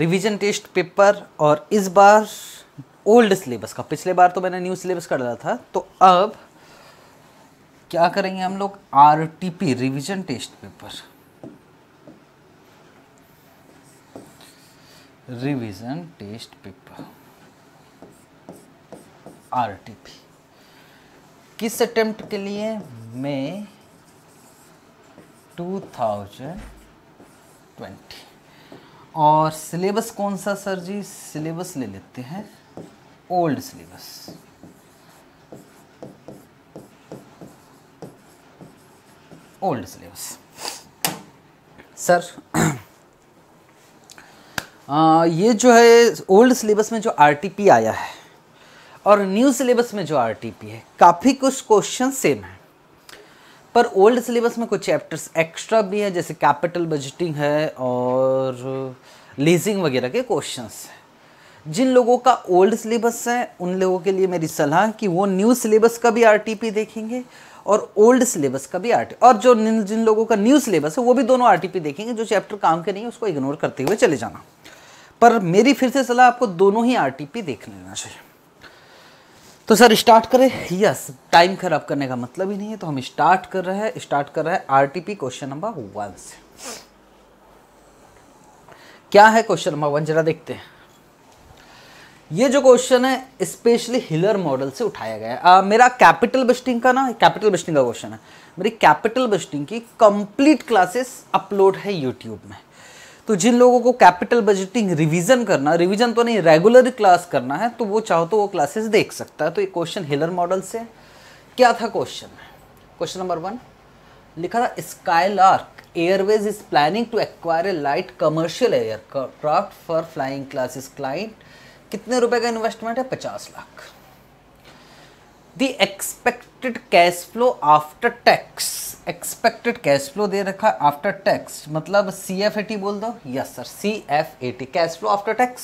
Revision test paper और इस बार old syllabus का पिछले बार तो मैंने न्यू सिलेबस कर डाला था तो अब क्या करेंगे हम लोग R T P revision test paper revision test paper R T P किस अटेम्प्ट के लिए मैं टू थाउजेंड ट्वेंटी और सिलेबस कौन सा सर जी सिलेबस ले लेते हैं old syllabus old syllabus sir आ, ये जो है ओल्ड सिलेबस में जो आरटीपी आया है और न्यू सिलेबस में जो आरटीपी है काफ़ी कुछ क्वेश्चन सेम है पर ओल्ड सिलेबस में कुछ चैप्टर्स एक्स्ट्रा भी है जैसे कैपिटल बजटिंग है और लीजिंग वगैरह के क्वेश्चंस हैं जिन लोगों का ओल्ड सिलेबस है उन लोगों के लिए मेरी सलाह कि वो न्यू सिलेबस का भी आरटीपी देखेंगे और ओल्ड सिलेबस का भी आर और जो जिन लोगों का न्यू सिलेबस है वो भी दोनों आरटीपी देखेंगे जो चैप्टर काम के नहीं है उसको इग्नोर करते हुए चले जाना पर मेरी फिर से सलाह आपको दोनों ही आरटीपी देख लेना चाहिए तो सर स्टार्ट करें यस टाइम खराब करने का मतलब ही नहीं है तो हम स्टार्ट कर रहे हैं स्टार्ट कर रहे हैं आरटीपी क्वेश्चन नंबर वन से क्या है क्वेश्चन नंबर वन जरा देखते हैं ये जो क्वेश्चन है स्पेशली हिलर मॉडल से उठाया गया है uh, मेरा कैपिटल बेस्टिंग का ना कैपिटल बेस्टिंग का क्वेश्चन है मेरी कैपिटल बेस्टिंग की कंप्लीट क्लासेस अपलोड है यूट्यूब में तो जिन लोगों को कैपिटल बजटिंग रिवीजन करना रिवीजन तो नहीं रेगुलर क्लास करना है तो वो चाहो तो वो क्लासेस देख सकता है तो ये क्वेश्चन हिलर मॉडल से क्या था क्वेश्चन क्वेश्चन नंबर वन लिखा था Skylark airways is planning to acquire a light commercial aircraft for flying classes client कितने रुपए का इन्वेस्टमेंट है पचास lakh the expected cash flow after tax expected cash flow दे रखा है आफ्टर टैक्स मतलब सी एफ ए टी बोल दो yes sir C F A T cash flow after tax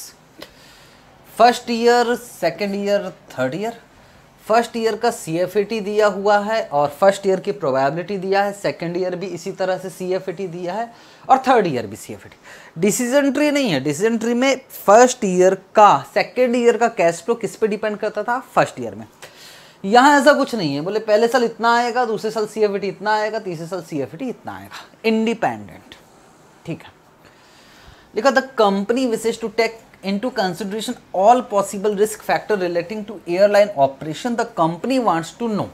first year second year third year first year का C F A T दिया हुआ है और फर्स्ट ईयर की प्रोबेबिलिटी दिया है सेकेंड ईयर भी इसी तरह से सी एफ ए टी दिया है और थर्ड ईयर भी C F A T decision tree नहीं है डिसीजन ट्री में फर्स्ट ईयर का सेकेंड ईयर का कैश फ्लो किस पे डिपेंड करता था फर्स्ट ईयर में यहाँ ऐसा कुछ नहीं है बोले पहले साल इतना आएगा दूसरे साल सी इतना आएगा तीसरे साल सी इतना आएगा इंडिपेंडेंट ठीक है लिखा the company wishes to take into consideration all possible risk factor relating to airline operation the company wants to know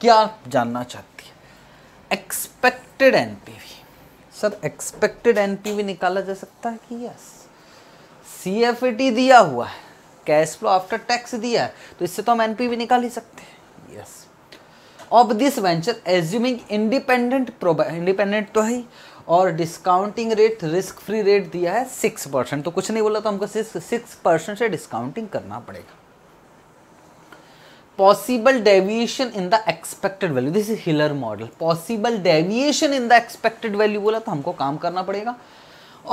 क्या जानना चाहती है expected NPV sir expected NPV निकाला जा सकता है कि यस सी दिया हुआ है कैश फ्लो आफ्टर टैक्स दिया है तो इससे तो हम एनपी भी निकाल ही सकते हैं yes of this venture assuming independent independent तो है और discounting rate risk free rate दिया है सिक्स परसेंट तो कुछ नहीं बोला तो हमको सिक्स परसेंट से डिस्काउंटिंग करना पड़ेगा possible deviation in the expected value this is Hillier model possible deviation in the expected value बोला तो हमको काम करना पड़ेगा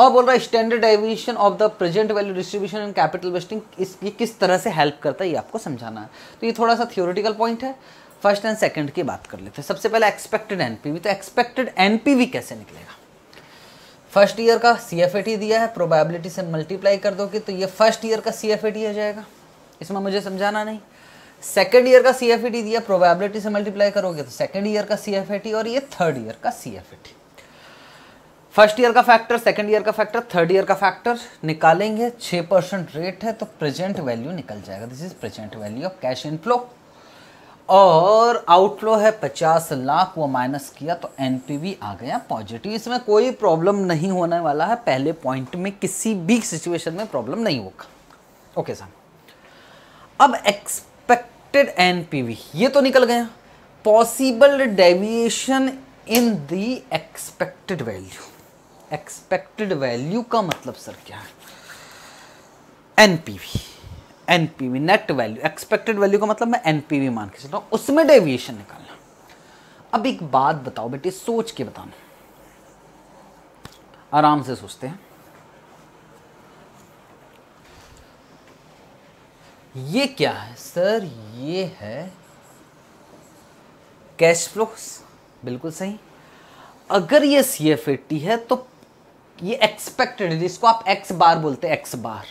और बोल रहा है standardization of the present value distribution and capital budgeting इस किस तरह से हेल्प करता है ये आपको समझाना है तो ये थोड़ा सा थियोरिटिकल पॉइंट है फर्स्ट एंड सेकंड की बात कर लेते हैं सबसे पहले एक्सपेक्टेड एनपीवी तो एक्सपेक्टेड एनपीवी कैसे निकलेगा फर्स्ट ईयर का सी एफ दिया है प्रोबेबिलिटी से मल्टीप्लाई कर दोगे तो ये फर्स्ट ईयर का सी एफ आ जाएगा इसमें मुझे समझाना नहीं सेकेंड ईयर का सी एफ दिया प्रोबेबिलिटी से मल्टीप्लाई करोगे तो सेकेंड ईयर का सी एफ और ये थर्ड ईयर का सी एफ फर्स्ट ईयर का फैक्टर सेकंड ईयर का फैक्टर थर्ड ईयर का फैक्टर निकालेंगे छः परसेंट रेट है तो प्रेजेंट वैल्यू निकल जाएगा this is present value of cash inflow और आउटफ्लो है पचास लाख वो माइनस किया तो एनपीवी आ गया पॉजिटिव इसमें कोई प्रॉब्लम नहीं होने वाला है पहले पॉइंट में किसी भी सिचुएशन में प्रॉब्लम नहीं होगा ओके सर अब एक्सपेक्टेड एनपीवी ये तो निकल गया possible deviation in the expected value expected value का मतलब सर क्या है NPV NPV net value expected value का मतलब मैं एनपीवी मान के चलता हूं हूँ उसमें डेविएशन निकालना अब एक बात बताओ बेटे सोच के बताना आराम से सोचते हैं ये क्या है सर ये है कैश फ्लोस बिल्कुल सही अगर ये सी एफ एटी है तो ये एक्सपेक्टेड है जिसको आप एक्स बार बोलते हैं एक्स बार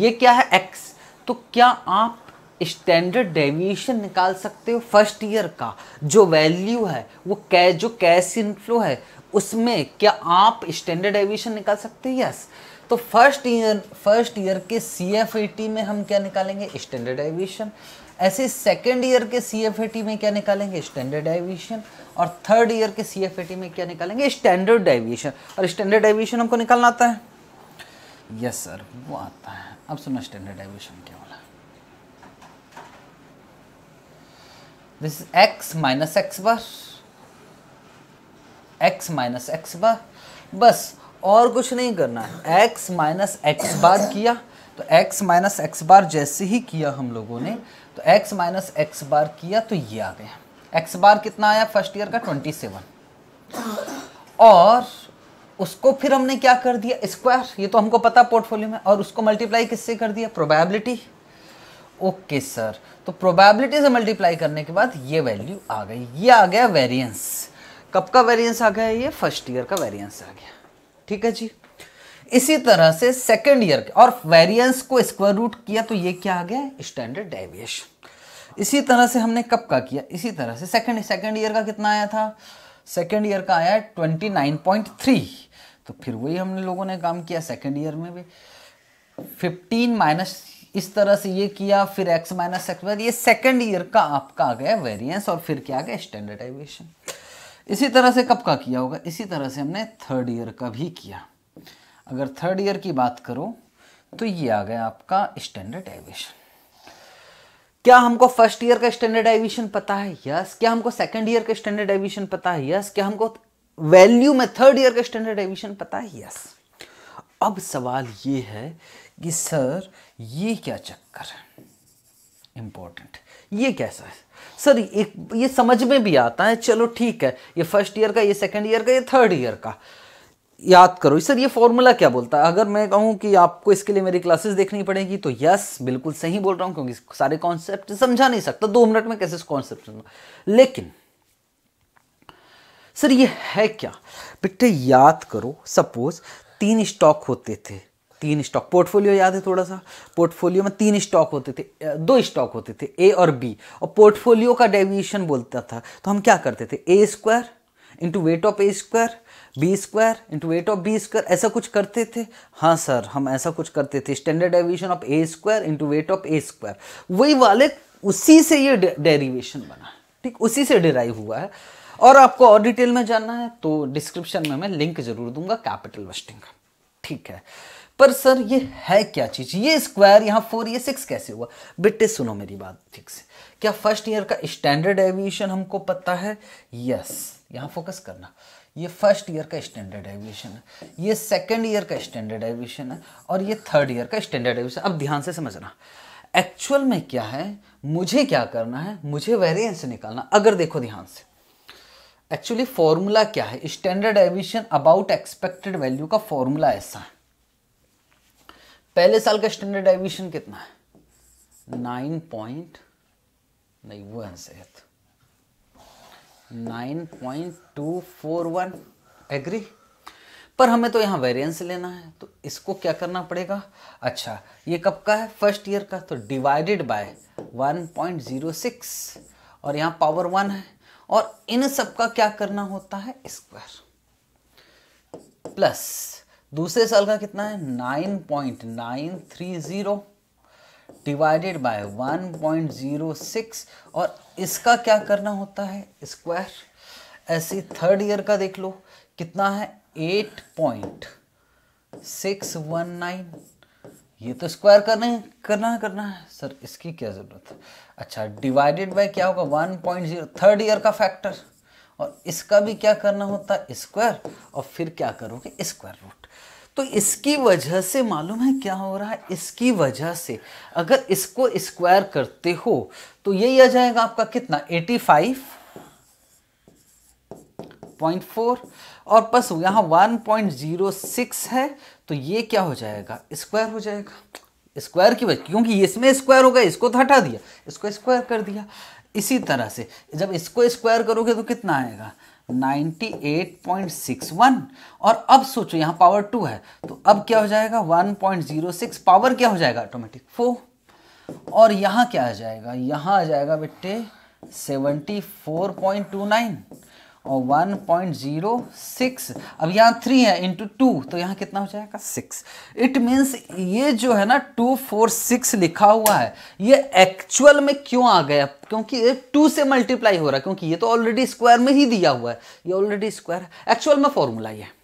ये क्या है एक्स तो क्या आप स्टैंडर्ड डेविएशन निकाल सकते हो फर्स्ट ईयर का जो वैल्यू है वो कै जो कैश इनफ्लो है उसमें क्या आप स्टैंडर्ड डेविएशन निकाल सकते हैं यस तो फर्स्ट ईयर फर्स्ट ईयर के सी एफ ए टी में हम क्या निकालेंगे स्टैंडर्ड डेविएशन ऐसे सेकेंड ईयर के सी एफ ए टी में क्या निकालेंगे स्टैंडर्ड डेविएशन और थर्ड ईयर के सी में क्या निकालेंगे स्टैंडर्ड डेविएशन और स्टैंडर्ड डेविएशन हमको निकालना आता है यस सर वो आता है अब सुनो स्टैंडर्ड डेविएशन क्या बोला this X minus X bar X minus X bar बस और कुछ नहीं करना है एक्स माइनस एक्स बार किया तो एक्स माइनस एक्स बार जैसे ही किया हम लोगों ने तो एक्स माइनस एक्स बार किया तो ये आ गया एक्स बार कितना आया फर्स्ट ईयर का ट्वेंटी सेवन और उसको फिर हमने क्या कर दिया स्क्वायर ये तो हमको पता पोर्टफोलियो में और उसको मल्टीप्लाई किससे कर दिया प्रोबेबिलिटी ओके सर तो प्रोबेबिलिटी से मल्टीप्लाई करने के बाद ये वैल्यू आ गई ये आ गया वेरिएंस कब का वेरिएंस आ गया ये फर्स्ट ईयर का वेरिएंस आ गया ठीक है जी इसी तरह से सेकेंड ईयर और वेरियंस को स्क्वायर रूट किया तो ये क्या आ गया स्टैंडर्ड डेविएशन इसी तरह से हमने कब का किया इसी तरह से सेकंड सेकंड ईयर का कितना आया था सेकंड ईयर का आया ट्वेंटी नाइन पॉइंट थ्री तो फिर वही हमने लोगों ने काम किया सेकंड ईयर में भी फिफ्टीन माइनस इस तरह से ये किया फिर एक्स माइनस एक्स वायर ये सेकेंड ईयर का आपका आ गया वेरियंस और फिर क्या आ गया स्टैंडर्डाइजेशन इसी तरह से कब का किया होगा इसी तरह से हमने थर्ड ईयर का भी किया अगर थर्ड ईयर की बात करो तो ये आ गया आपका स्टैंडर्डाइजेशन क्या हमको फर्स्ट ईयर का स्टैंडर्ड एविशन पता है यस क्या हमको सेकंड ईयर का स्टैंडर्ड एविशन पता है यस क्या हमको वैल्यू में थर्ड ईयर का स्टैंडर्ड एविशन पता है यस अब सवाल ये है कि सर ये क्या चक्कर है इंपॉर्टेंट ये कैसा है सर एक ये समझ में भी आता है चलो ठीक है ये फर्स्ट ईयर का ये सेकंड ईयर का ये थर्ड ईयर का याद करो सर ये फॉर्मूला क्या बोलता है अगर मैं कहूँ कि आपको इसके लिए मेरी क्लासेस देखनी पड़ेगी तो यस बिल्कुल सही बोल रहा हूँ क्योंकि सारे कॉन्सेप्ट समझा नहीं सकता दो मिनट में कैसे कॉन्सेप्ट लेकिन सर ये है क्या बेटे याद करो सपोज तीन स्टॉक होते थे तीन स्टॉक पोर्टफोलियो याद है थोड़ा सा पोर्टफोलियो में तीन स्टॉक होते थे दो स्टॉक होते थे ए और बी और पोर्टफोलियो का डेविएशन बोलता था तो हम क्या करते थे A square into weight of A square B square into weight of B square ऐसा कुछ करते थे हाँ सर हम ऐसा कुछ करते थे standard deviation of A square into weight of A square वही वाले उसी से ये डेरिवेशन बना ठीक उसी से डिराइव हुआ है और आपको और डिटेल में जानना है तो डिस्क्रिप्शन में मैं लिंक जरूर दूंगा कैपिटल वेस्टिंग का ठीक है पर सर ये है क्या चीज ये स्क्वायर यहाँ फोर ये सिक्स कैसे हुआ बिट्टे सुनो मेरी बात ठीक से क्या फर्स्ट ईयर का स्टैंडर्ड एविएशन हमको पता है यस यहाँ फोकस करना ये फर्स्ट ईयर का स्टैंडर्ड एविएशन है ये सेकेंड ईयर का स्टैंडर्ड एविएशन है और ये थर्ड ईयर का स्टैंडर्ड एविएशन अब ध्यान से समझना एक्चुअल में क्या है मुझे क्या करना है मुझे वेरिएंस निकालना अगर देखो ध्यान से एक्चुअली फॉर्मूला क्या है standard deviation about expected value का फॉर्मूला ऐसा है पहले साल का स्टैंडर्ड एविएशन कितना है नाइन पॉइंट नहीं वो आंसर है nine point two four one agree पर हमें तो यहाँ वेरिएंस लेना है तो इसको क्या करना पड़ेगा अच्छा ये कब का है फर्स्ट ईयर का तो divided by one point zero six और यहाँ पावर वन है और इन सब का क्या करना होता है स्क्वायर प्लस दूसरे साल का कितना है nine point nine three zero divided by 1.06 और इसका क्या करना होता है स्क्वायर ऐसे थर्ड ईयर का देख लो कितना है 8.619 ये तो स्क्वायर करने करना है करना है सर इसकी क्या ज़रूरत है अच्छा डिवाइडेड बाय क्या होगा 1.0 थर्ड ईयर का फैक्टर और इसका भी क्या करना होता है स्क्वायर और फिर क्या करोगे स्क्वायर रूट तो इसकी वजह से मालूम है क्या हो रहा है इसकी वजह से अगर इसको स्क्वायर करते हो तो यही आ जाएगा आपका कितना 85.4 और बस यहां 1.06 है तो ये क्या हो जाएगा स्क्वायर हो जाएगा स्क्वायर की वजह क्योंकि इसमें स्क्वायर हो गया इसको तो हटा दिया इसको स्क्वायर कर दिया इसी तरह से जब इसको स्क्वायर करोगे तो कितना आएगा 98.61 और अब सोचो यहां पावर टू है तो अब क्या हो जाएगा 1.06 पावर क्या हो जाएगा ऑटोमेटिक फोर और यहां क्या आ जाएगा यहां आ जाएगा बेटे 74.29 और 1.06 अब यहाँ थ्री है इंटू टू तो यहाँ कितना हो जाएगा सिक्स इट मीन्स ये जो है ना टू फोर सिक्स लिखा हुआ है ये एक्चुअल में क्यों आ गया क्योंकि ये टू से मल्टीप्लाई हो रहा है क्योंकि ये तो ऑलरेडी स्क्वायर में ही दिया हुआ है ये ऑलरेडी स्क्वायर है एक्चुअल में फॉर्मूला ये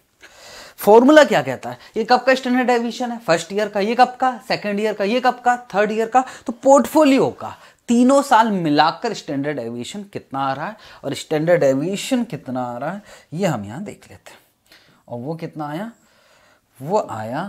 फॉर्मूला क्या कहता है ये कब का स्टैंडर्ड डेविएशन है फर्स्ट ईयर का ये कब का सेकेंड ईयर का ये कब का थर्ड ईयर का तो पोर्टफोलियो का तीनों साल मिलाकर स्टैंडर्ड एविएशन कितना आ रहा है और स्टैंडर्ड एविएशन कितना आ रहा है ये हम यहाँ देख लेते हैं और वो कितना आया वो आया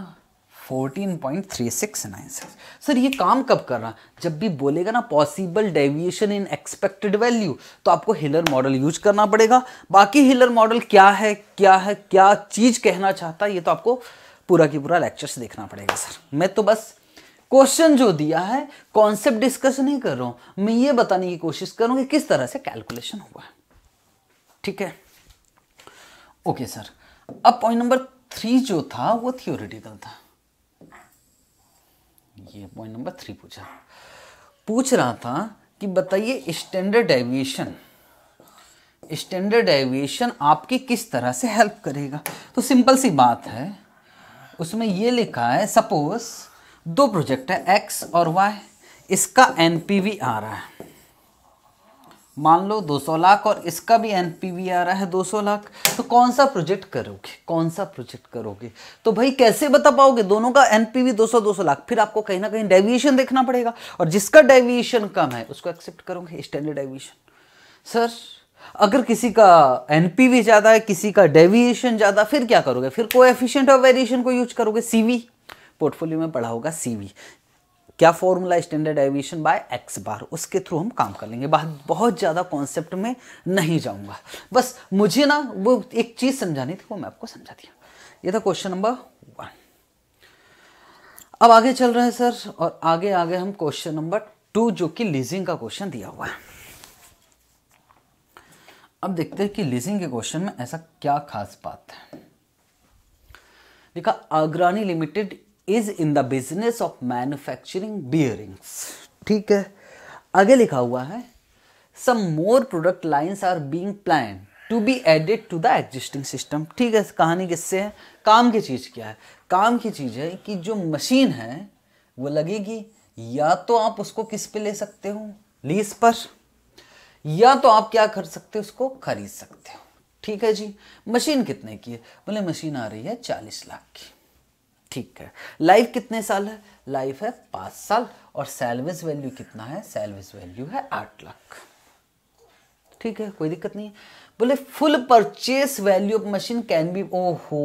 14.3696 सर ये काम कब कर रहा जब भी बोलेगा ना possible deviation in expected value तो आपको हिलर मॉडल यूज करना पड़ेगा बाकी हिलर मॉडल क्या है क्या है क्या चीज़ कहना चाहता है ये तो आपको पूरा की पूरा लेक्चर्स देखना पड़ेगा सर मैं तो बस क्वेश्चन जो दिया है कॉन्सेप्ट डिस्कस नहीं कर रहा हूं मैं ये बताने की कोशिश करूं कि किस तरह से कैलकुलेशन हुआ ठीक है ओके सर अब पॉइंट नंबर थ्री जो था वो थियोरिटिकल था ये पॉइंट नंबर थ्री पूछा पूछ रहा था कि बताइए स्टैंडर्ड डेविएशन स्टैंडर्ड डेविएशन आपकी किस तरह से हेल्प करेगा तो सिंपल सी बात है उसमें ये लिखा है सपोज दो प्रोजेक्ट है एक्स और वाई इसका एनपीवी आ रहा है मान लो 200 लाख और इसका भी एनपीवी आ रहा है 200 लाख तो कौन सा प्रोजेक्ट करोगे कौन सा प्रोजेक्ट करोगे तो भाई कैसे बता पाओगे दोनों का एनपीवी 200 200 लाख फिर आपको कहीं ना कहीं डेविएशन देखना पड़ेगा और जिसका डेविएशन कम है उसको एक्सेप्ट करोगे स्टैंडर्ड डेविएशन सर अगर किसी का एनपीवी ज़्यादा है किसी का डेविएशन ज़्यादा फिर क्या करोगे फिर कोएफिशिएंट और वेरिएशन को यूज करोगे सीवी पोर्टफोलियो में पढ़ा होगा सी क्या formula standard deviation by X bar उसके थ्रू हम काम कर लेंगे बाहर बहुत ज़्यादा कॉन्सेप्ट में नहीं जाऊँगा बस मुझे ना वो एक चीज़ समझानी थी वो मैं आपको समझा दिया ये था क्वेश्चन नंबर वन अब आगे चल रहे हैं सर और आगे आगे हम क्वेश्चन नंबर टू जो कि लीजिंग का क्वेश्चन दिया हुआ है अब देखते हैं कि लीजिंग के क्वेश्चन में ऐसा क्या खास बात है देखा Agrani limited is in the business of manufacturing bearings ठीक है आगे लिखा हुआ है some more product lines are being plan to be added to the existing system ठीक है कहानी किससे है काम की चीज़ क्या है काम की चीज़ है कि जो मशीन है वो लगेगी या तो आप उसको किस पे ले सकते हो लीज पर या तो आप क्या कर सकते हो उसको खरीद सकते हो ठीक है जी मशीन कितने की है बोले मशीन आ रही है चालीस लाख की ठीक है लाइफ कितने साल है लाइफ है पांच साल और सैलवेज वैल्यू कितना है सैलवेज वैल्यू है आठ लाख ठीक है कोई दिक्कत नहीं बोले full purchase value of machine can be हो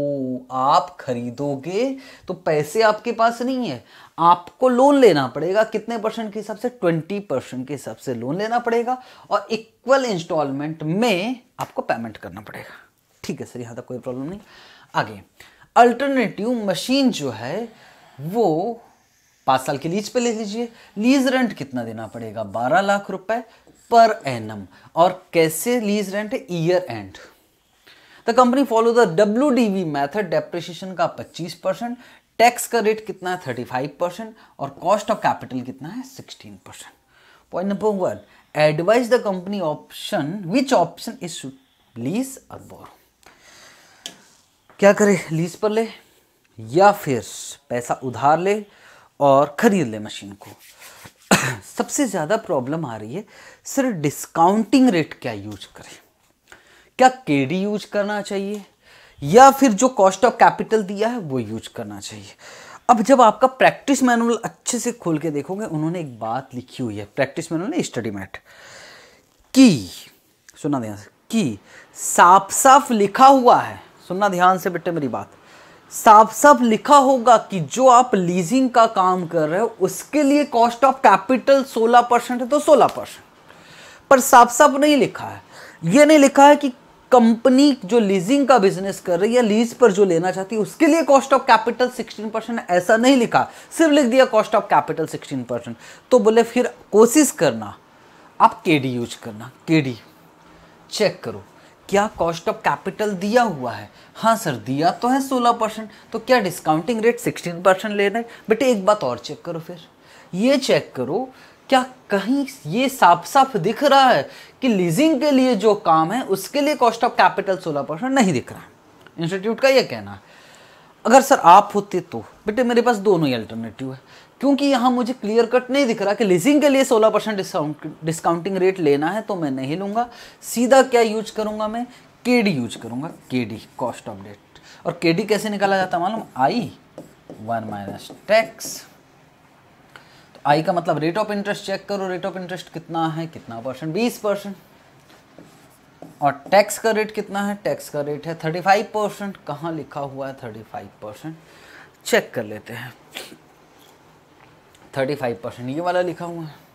आप खरीदोगे तो पैसे आपके पास नहीं है आपको लोन लेना पड़ेगा कितने परसेंट के हिसाब से ट्वेंटी परसेंट के हिसाब से लोन लेना पड़ेगा और इक्वल इंस्टॉलमेंट में आपको पेमेंट करना पड़ेगा ठीक है सर यहां तक कोई प्रॉब्लम नहीं आगे अल्टरनेटिव मशीन जो है वो पाँच साल की लीज पे ले लीजिए लीज रेंट कितना देना पड़ेगा बारह लाख रुपए पर एनम और कैसे lease rent year end the company follow the W D V method depreciation का पच्चीस परसेंट टैक्स का रेट कितना है थर्टी फाइव परसेंट और कॉस्ट ऑफ कैपिटल कितना है sixteen percent point number one advise the company option which option is lease और borrow क्या करे लीज पर ले या फिर पैसा उधार ले और ख़रीद ले मशीन को सबसे ज़्यादा प्रॉब्लम आ रही है सर डिस्काउंटिंग रेट क्या यूज करें क्या के यूज करना चाहिए या फिर जो कॉस्ट ऑफ कैपिटल दिया है वो यूज करना चाहिए अब जब आपका प्रैक्टिस मैनुअल अच्छे से खोल के देखोगे उन्होंने एक बात लिखी हुई है प्रैक्टिस मैनुअल स्टडी मैट की सुना ध्यान कि साफ साफ लिखा हुआ है सुनना ध्यान से बेटे मेरी बात साफ साफ लिखा होगा कि जो आप लीजिंग का काम कर रहे हो उसके लिए कॉस्ट ऑफ कैपिटल 16 परसेंट है तो 16 परसेंट पर साफ साफ नहीं लिखा है यह नहीं लिखा है कि कंपनी जो लीजिंग का बिजनेस कर रही है लीज पर जो लेना चाहती है उसके लिए कॉस्ट ऑफ कैपिटल 16 परसेंट ऐसा नहीं लिखा सिर्फ लिख दिया कॉस्ट ऑफ कैपिटल 16 परसेंट तो बोले फिर कोशिश करना आप के डी यूज करना के डी चेक करो क्या कॉस्ट ऑफ कैपिटल दिया हुआ है हाँ सर दिया तो है सोलह परसेंट तो क्या डिस्काउंटिंग रेट सिक्सटीन परसेंट ले रहे हैं बेटे एक बात और चेक करो फिर ये चेक करो क्या कहीं ये साफ साफ दिख रहा है कि लीजिंग के लिए जो काम है उसके लिए कॉस्ट ऑफ कैपिटल सोलह परसेंट नहीं दिख रहा है इंस्टीट्यूट का ये कहना है अगर सर आप होते तो बेटे मेरे पास दोनों ही अल्टरनेटिव है क्योंकि यहाँ मुझे क्लियर कट नहीं दिख रहा कि लीजिंग के लिए 16 परसेंट डिस्काउंट डिस्काउंटिंग रेट लेना है तो मैं नहीं लूँगा सीधा क्या यूज करूँगा मैं के डी यूज करूँगा के डी कॉस्ट ऑफ डेट और के डी कैसे निकाला जाता मालूम आई वन माइनस टैक्स तो आई का मतलब रेट ऑफ इंटरेस्ट चेक करो रेट ऑफ इंटरेस्ट कितना है कितना परसेंट बीस परसेंट और टैक्स का रेट कितना है टैक्स का रेट है थर्टी फाइव परसेंट कहाँ लिखा हुआ है थर्टी फाइव परसेंट चेक कर लेते हैं थर्टी फाइव परसेंट ये वाला लिखा हुआ है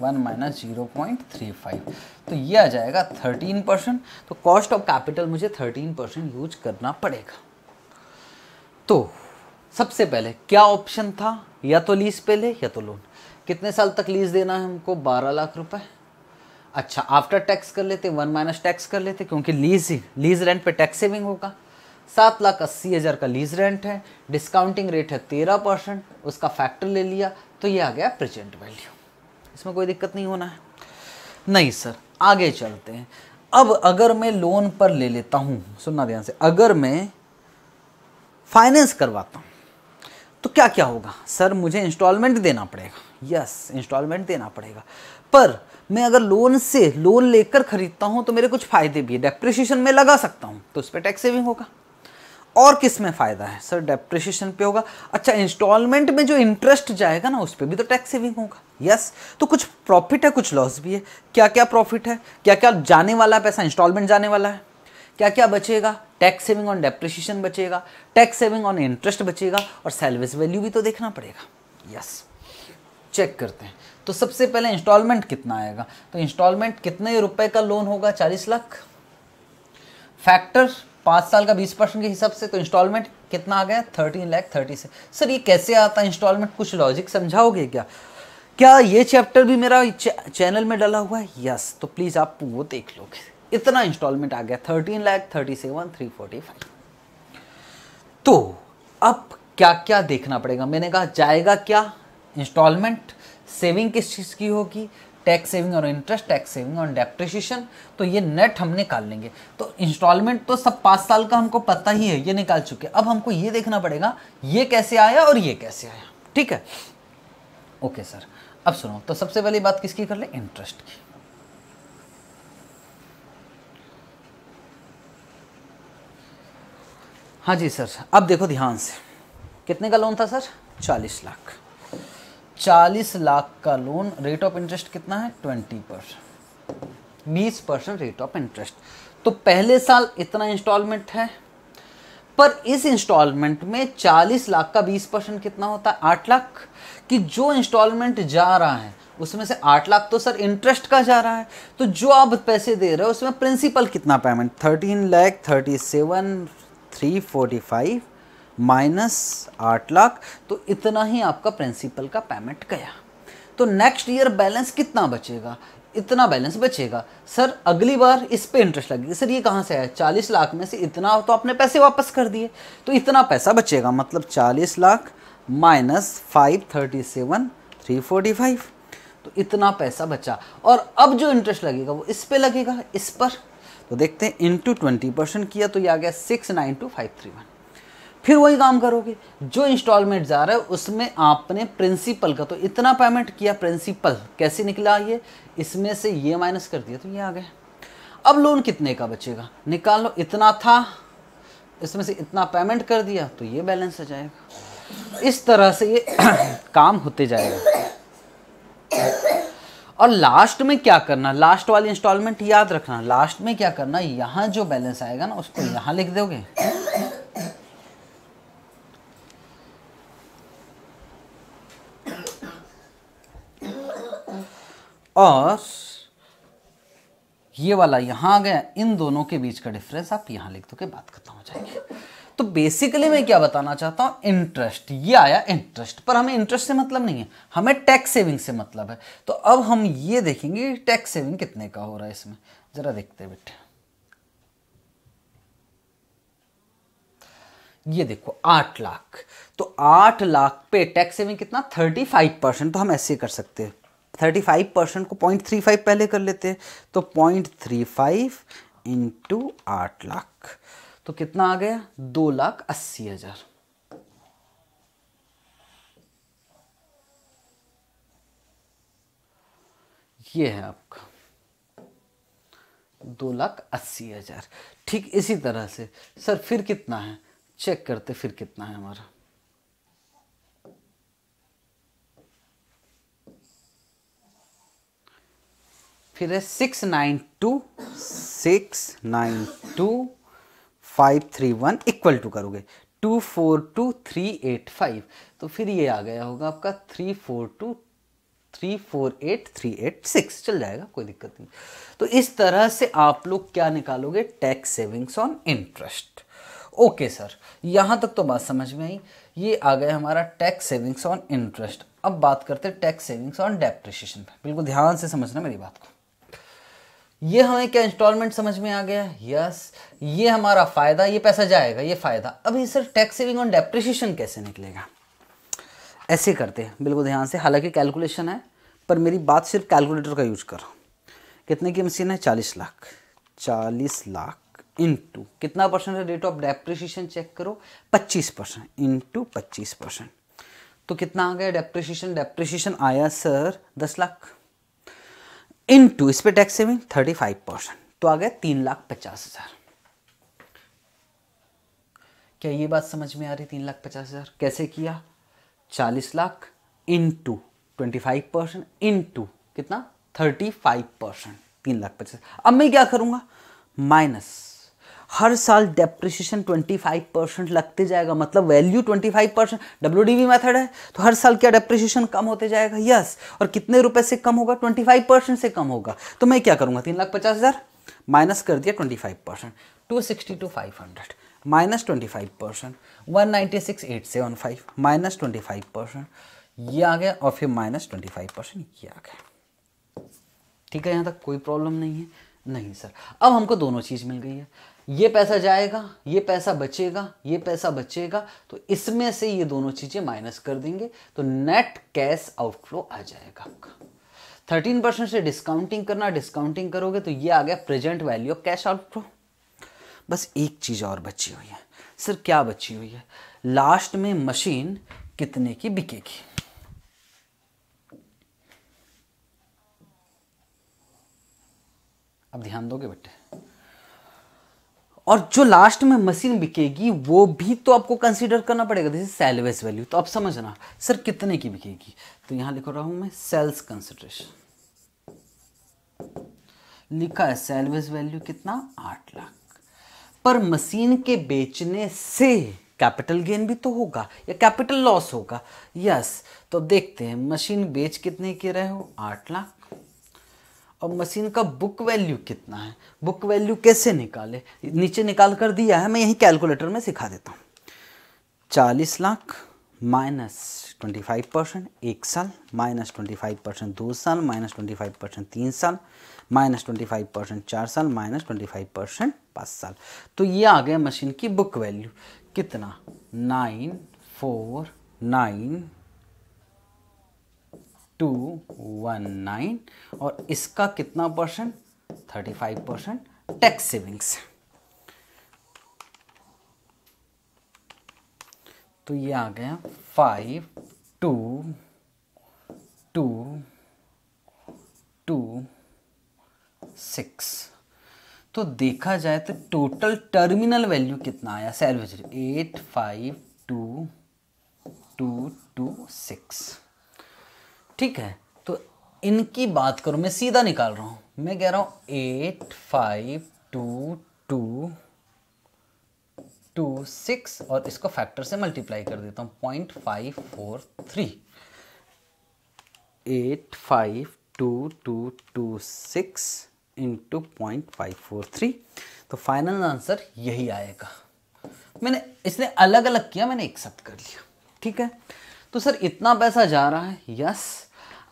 one minus zero point three five तो ये आ जाएगा थर्टीन परसेंट तो कॉस्ट ऑफ कैपिटल मुझे थर्टीन परसेंट यूज करना पड़ेगा तो सबसे पहले क्या ऑप्शन था या तो लीज पे ले या तो लोन कितने साल तक लीज देना है हमको बारह लाख रुपए अच्छा आफ्टर टैक्स कर लेते वन माइनस टैक्स कर लेते क्योंकि लीज लीज रेंट पे टैक्स सेविंग होगा सात लाख अस्सी हज़ार का लीज रेंट है डिस्काउंटिंग रेट है तेरह परसेंट उसका फैक्टर ले लिया तो ये आ गया प्रेजेंट वैल्यू इसमें कोई दिक्कत नहीं होना है नहीं सर आगे चलते हैं अब अगर मैं लोन पर ले लेता हूँ सुनना ध्यान से अगर मैं फाइनेंस करवाता हूँ तो क्या क्या होगा सर मुझे इंस्टॉलमेंट देना पड़ेगा यस इंस्टॉलमेंट देना पड़ेगा पर मैं अगर लोन से लोन लेकर खरीदता हूँ तो मेरे कुछ फ़ायदे भी है डेप्रिशिएशन में लगा सकता हूँ तो उस पर टैक्स सेविंग होगा और किस में फ़ायदा है सर डेप्रिशिएशन पे होगा अच्छा इंस्टॉलमेंट में जो इंटरेस्ट जाएगा ना उस पर भी तो टैक्स सेविंग होगा यस तो कुछ प्रॉफिट है कुछ लॉस भी है क्या क्या प्रॉफिट है क्या क्या जाने वाला है पैसा इंस्टॉलमेंट जाने वाला है क्या क्या बचेगा टैक्स सेविंग ऑन डेप्रिशिएशन बचेगा टैक्स सेविंग ऑन इंटरेस्ट बचेगा और सर्विस वैल्यू भी तो देखना पड़ेगा यस चेक करते हैं तो सबसे पहले इंस्टॉलमेंट कितना आएगा तो इंस्टॉलमेंट कितने रुपए का लोन होगा चालीस लाख फैक्टर पाँच साल का बीस परसेंट के हिसाब से तो इंस्टॉलमेंट कितना आ गया थर्टीन लैख थर्टी से सर ये कैसे आता है इंस्टॉलमेंट कुछ लॉजिक समझाओगे क्या क्या ये चैप्टर भी मेरा चैनल में डला हुआ है यस तो प्लीज़ आप वो देख लोगे इतना इंस्टॉलमेंट आ गया thirteen lakh thirty seven three forty five तो अब क्या क्या देखना पड़ेगा मैंने कहा जाएगा क्या इंस्टॉलमेंट सेविंग किस चीज़ की होगी टैक्स सेविंग और इंटरेस्ट टैक्स सेविंग और डेप्रिशिएशन तो ये नेट हम निकाल लेंगे तो इंस्टॉलमेंट तो सब पाँच साल का हमको पता ही है ये निकाल चुके अब हमको ये देखना पड़ेगा ये कैसे आया और ये कैसे आया ठीक है ओके सर अब सुनो तो सबसे पहली बात किसकी कर ले इंटरेस्ट की हाँ जी सर अब देखो ध्यान से कितने का लोन था सर चालीस लाख चालीस लाख का लोन रेट ऑफ इंटरेस्ट कितना है ट्वेंटी परसेंट बीस परसेंट रेट ऑफ इंटरेस्ट तो पहले साल इतना इंस्टॉलमेंट है पर इस इंस्टॉलमेंट में चालीस लाख का बीस परसेंट कितना होता है आठ लाख कि जो इंस्टॉलमेंट जा रहा है उसमें से आठ लाख तो सर इंटरेस्ट का जा रहा है तो जो आप पैसे दे रहे हो उसमें प्रिंसिपल कितना payment thirteen lakh thirty seven three forty five minus आठ लाख तो इतना ही आपका प्रिंसिपल का पेमेंट गया तो नेक्स्ट ईयर बैलेंस कितना बचेगा इतना बैलेंस बचेगा सर अगली बार इस पे इंटरेस्ट लगेगी सर ये कहाँ से आया चालीस लाख में से इतना तो आपने पैसे वापस कर दिए तो इतना पैसा बचेगा मतलब चालीस lakh minus five thirty seven three forty five तो इतना पैसा बचा और अब जो इंटरेस्ट लगेगा वो इस पे लगेगा इस पर तो देखते हैं इंटू ट्वेंटी परसेंट किया तो ये आ गया six nine two five three one फिर वही काम करोगे जो इंस्टॉलमेंट जा रहा है उसमें आपने प्रिंसिपल का तो इतना पेमेंट किया प्रिंसिपल कैसे निकला ये इसमें से ये माइनस कर दिया तो ये आ गया अब लोन कितने का बचेगा निकाल लो इतना था इसमें से इतना पेमेंट कर दिया तो ये बैलेंस आ जाएगा इस तरह से ये काम होते जाएगा और लास्ट में क्या करना लास्ट वाली इंस्टॉलमेंट याद रखना लास्ट में क्या करना यहाँ जो बैलेंस आएगा ना उसको यहां लिख दोगे और ये वाला यहां आ गया इन दोनों के बीच का डिफरेंस आप यहां लिख दो के बात खत्म हो जाएगी तो बेसिकली मैं क्या बताना चाहता हूं इंटरेस्ट ये आया इंटरेस्ट पर हमें इंटरेस्ट से मतलब नहीं है हमें टैक्स सेविंग से मतलब है तो अब हम ये देखेंगे टैक्स सेविंग कितने का हो रहा है इसमें जरा देखते बेटे ये देखो आठ लाख तो आठ लाख पे टैक्स सेविंग कितना थर्टी फाइव परसेंट तो हम ऐसे कर सकते हैं थर्टी फाइव परसेंट को पॉइंट थ्री फाइव पहले कर लेते हैं तो पॉइंट थ्री फाइव इंटू आठ लाख तो कितना आ गया दो लाख अस्सी हजार ये है आपका दो लाख अस्सी हजार ठीक इसी तरह से सर फिर कितना है चेक करते फिर कितना है हमारा फिर है six nine two six nine two five three one equal to करोगे two four two three eight five तो फिर ये आ गया होगा आपका three four two three four eight three eight six चल जाएगा कोई दिक्कत नहीं तो इस तरह से आप लोग क्या निकालोगे tax savings on interest okay sir यहाँ तक तो बात समझ में आई ये आ गया हमारा टैक्स सेविंग्स ऑन इंटरेस्ट अब बात करते हैं टैक्स सेविंग्स ऑन पर बिल्कुल ध्यान से समझना मेरी बात को ये हमें क्या इंस्टॉलमेंट समझ में आ गया यस yes. ये हमारा फ़ायदा ये पैसा जाएगा ये फ़ायदा अभी sir tax saving on depreciation कैसे निकलेगा ऐसे करते हैं बिल्कुल ध्यान से हालांकि कैलकुलेशन है पर मेरी बात सिर्फ कैलकुलेटर का यूज कर कितने की मशीन है चालीस लाख चालीस लाख इंटू कितना परसेंट है रेट ऑफ डेप्रिशिएशन चेक करो पच्चीस परसेंट इंटू पच्चीस परसेंट तो कितना आ गया डेप्रिशिएशन डेप्रिशिएशन आया सर दस लाख इन टू इस पर tax saving thirty five percent तो आ गया तीन लाख पचास हजार क्या ये बात समझ में आ रही तीन लाख पचास हजार कैसे किया चालीस lakh into twenty five percent into कितना थर्टी फाइव परसेंट तीन लाख पचास अब मैं क्या करूंगा माइनस हर साल डेप्रिसिएशन 25 परसेंट लगते जाएगा मतलब वैल्यू 25 परसेंट डब्ल्यू मेथड है तो हर साल क्या डेप्रिसिएशन कम होते जाएगा यस और कितने रुपए से कम होगा 25 परसेंट से कम होगा तो मैं क्या करूंगा तीन लाख पचास हज़ार माइनस कर दिया 25 percent two sixty two five hundred minus twenty five percent one ninety six eight seven five minus twenty five percent ये आ गया और फिर माइनस ट्वेंटी फाइव परसेंट ये आ गया ठीक है यहाँ तक कोई प्रॉब्लम नहीं है नहीं सर अब हमको दोनों चीज़ मिल गई है ये पैसा जाएगा ये पैसा बचेगा ये पैसा बचेगा तो इसमें से ये दोनों चीजें माइनस कर देंगे तो नेट कैश आउटफ्लो आ जाएगा आपका थर्टीन परसेंट से डिस्काउंटिंग करना डिस्काउंटिंग करोगे तो ये आ गया present value of cash outflow बस एक चीज़ और बची हुई है सर क्या बची हुई है लास्ट में मशीन कितने की बिकेगी अब ध्यान दोगे बेटे और जो लास्ट में मशीन बिकेगी वो भी तो आपको कंसीडर करना पड़ेगा दिस इज सेलवेज वैल्यू तो आप समझना सर कितने की बिकेगी तो यहां लिख रहा हूं मैं सेल्स कंसिडरेशन लिखा है सेलवेज वैल्यू कितना आठ लाख पर मशीन के बेचने से कैपिटल गेन भी तो होगा या कैपिटल लॉस होगा यस तो देखते हैं मशीन बेच कितने के रहे हो आठ लाख और मशीन का बुक वैल्यू कितना है बुक वैल्यू कैसे निकाले नीचे निकाल कर दिया है मैं यही कैलकुलेटर में सिखा देता हूँ चालीस lakh minus twenty five percent एक साल माइनस ट्वेंटी फाइव परसेंट दो साल माइनस ट्वेंटी फाइव परसेंट तीन साल माइनस ट्वेंटी फाइव परसेंट चार साल माइनस ट्वेंटी फाइव परसेंट पाँच साल तो ये आ गया मशीन की बुक वैल्यू कितना nine four nine two one nine और इसका कितना percent thirty five percent tax savings तो ये आ गया five two two two six तो देखा जाए तो टोटल टर्मिनल वैल्यू कितना आया salvage eight five two two two six ठीक है तो इनकी बात करूँ मैं सीधा निकाल रहा हूँ मैं कह रहा हूँ eight five two two two six और इसको फैक्टर से मल्टीप्लाई कर देता हूँ point five four three eight five two two two six into point five four three तो फाइनल आंसर यही आएगा मैंने इसने अलग अलग किया मैंने एक्सेप्ट कर लिया ठीक है तो सर इतना पैसा जा रहा है यस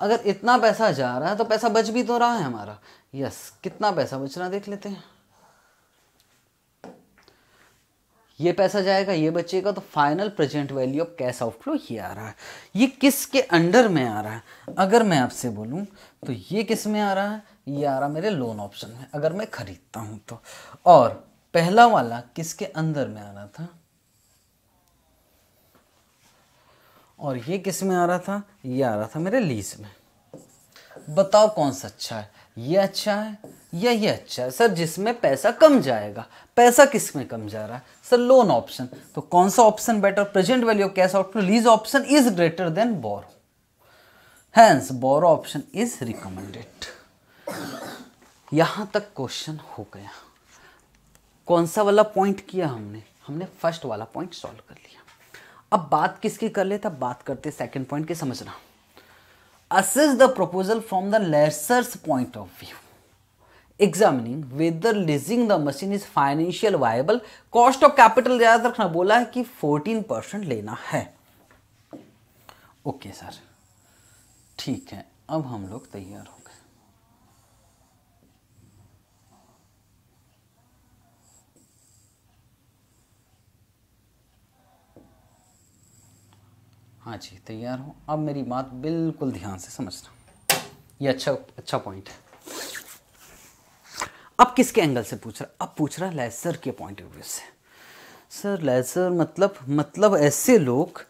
अगर इतना पैसा जा रहा है तो पैसा बच भी तो रहा है हमारा यस कितना पैसा बच रहा देख लेते हैं ये पैसा जाएगा ये बचेगा तो final present value of cash outflow ये आ रहा है ये किसके अंडर में आ रहा है अगर मैं आपसे बोलूं तो ये किस में आ रहा है ये आ रहा मेरे लोन ऑप्शन में अगर मैं खरीदता हूँ तो और पहला वाला किसके अंदर में आ रहा था और ये किस में आ रहा था ये आ रहा था मेरे लीज में बताओ कौन सा अच्छा है ये अच्छा है या ये अच्छा है सर जिसमें पैसा कम जाएगा पैसा किस में कम जा रहा है सर लोन ऑप्शन तो कौन सा option better present value cash out lease option is greater than borrow hence borrow option is recommended यहां तक क्वेश्चन हो गया कौन सा वाला पॉइंट किया हमने हमने फर्स्ट वाला पॉइंट सॉल्व कर लिया अब बात किसकी कर लेता अब बात करते सेकंड पॉइंट की समझना assess the proposal from the lessor's point of view examining whether leasing the machine is financial viable cost of capital याद रखना बोला है कि 14 परसेंट लेना है ओके सर ठीक है अब हम लोग तैयार हो हाँ जी तैयार हूँ अब मेरी बात बिल्कुल ध्यान से समझना ये अच्छा अच्छा पॉइंट है अब किसके एंगल से पूछ रहा अब पूछ रहा लेजर के पॉइंट ऑफ व्यू से सर लेजर मतलब मतलब ऐसे लोग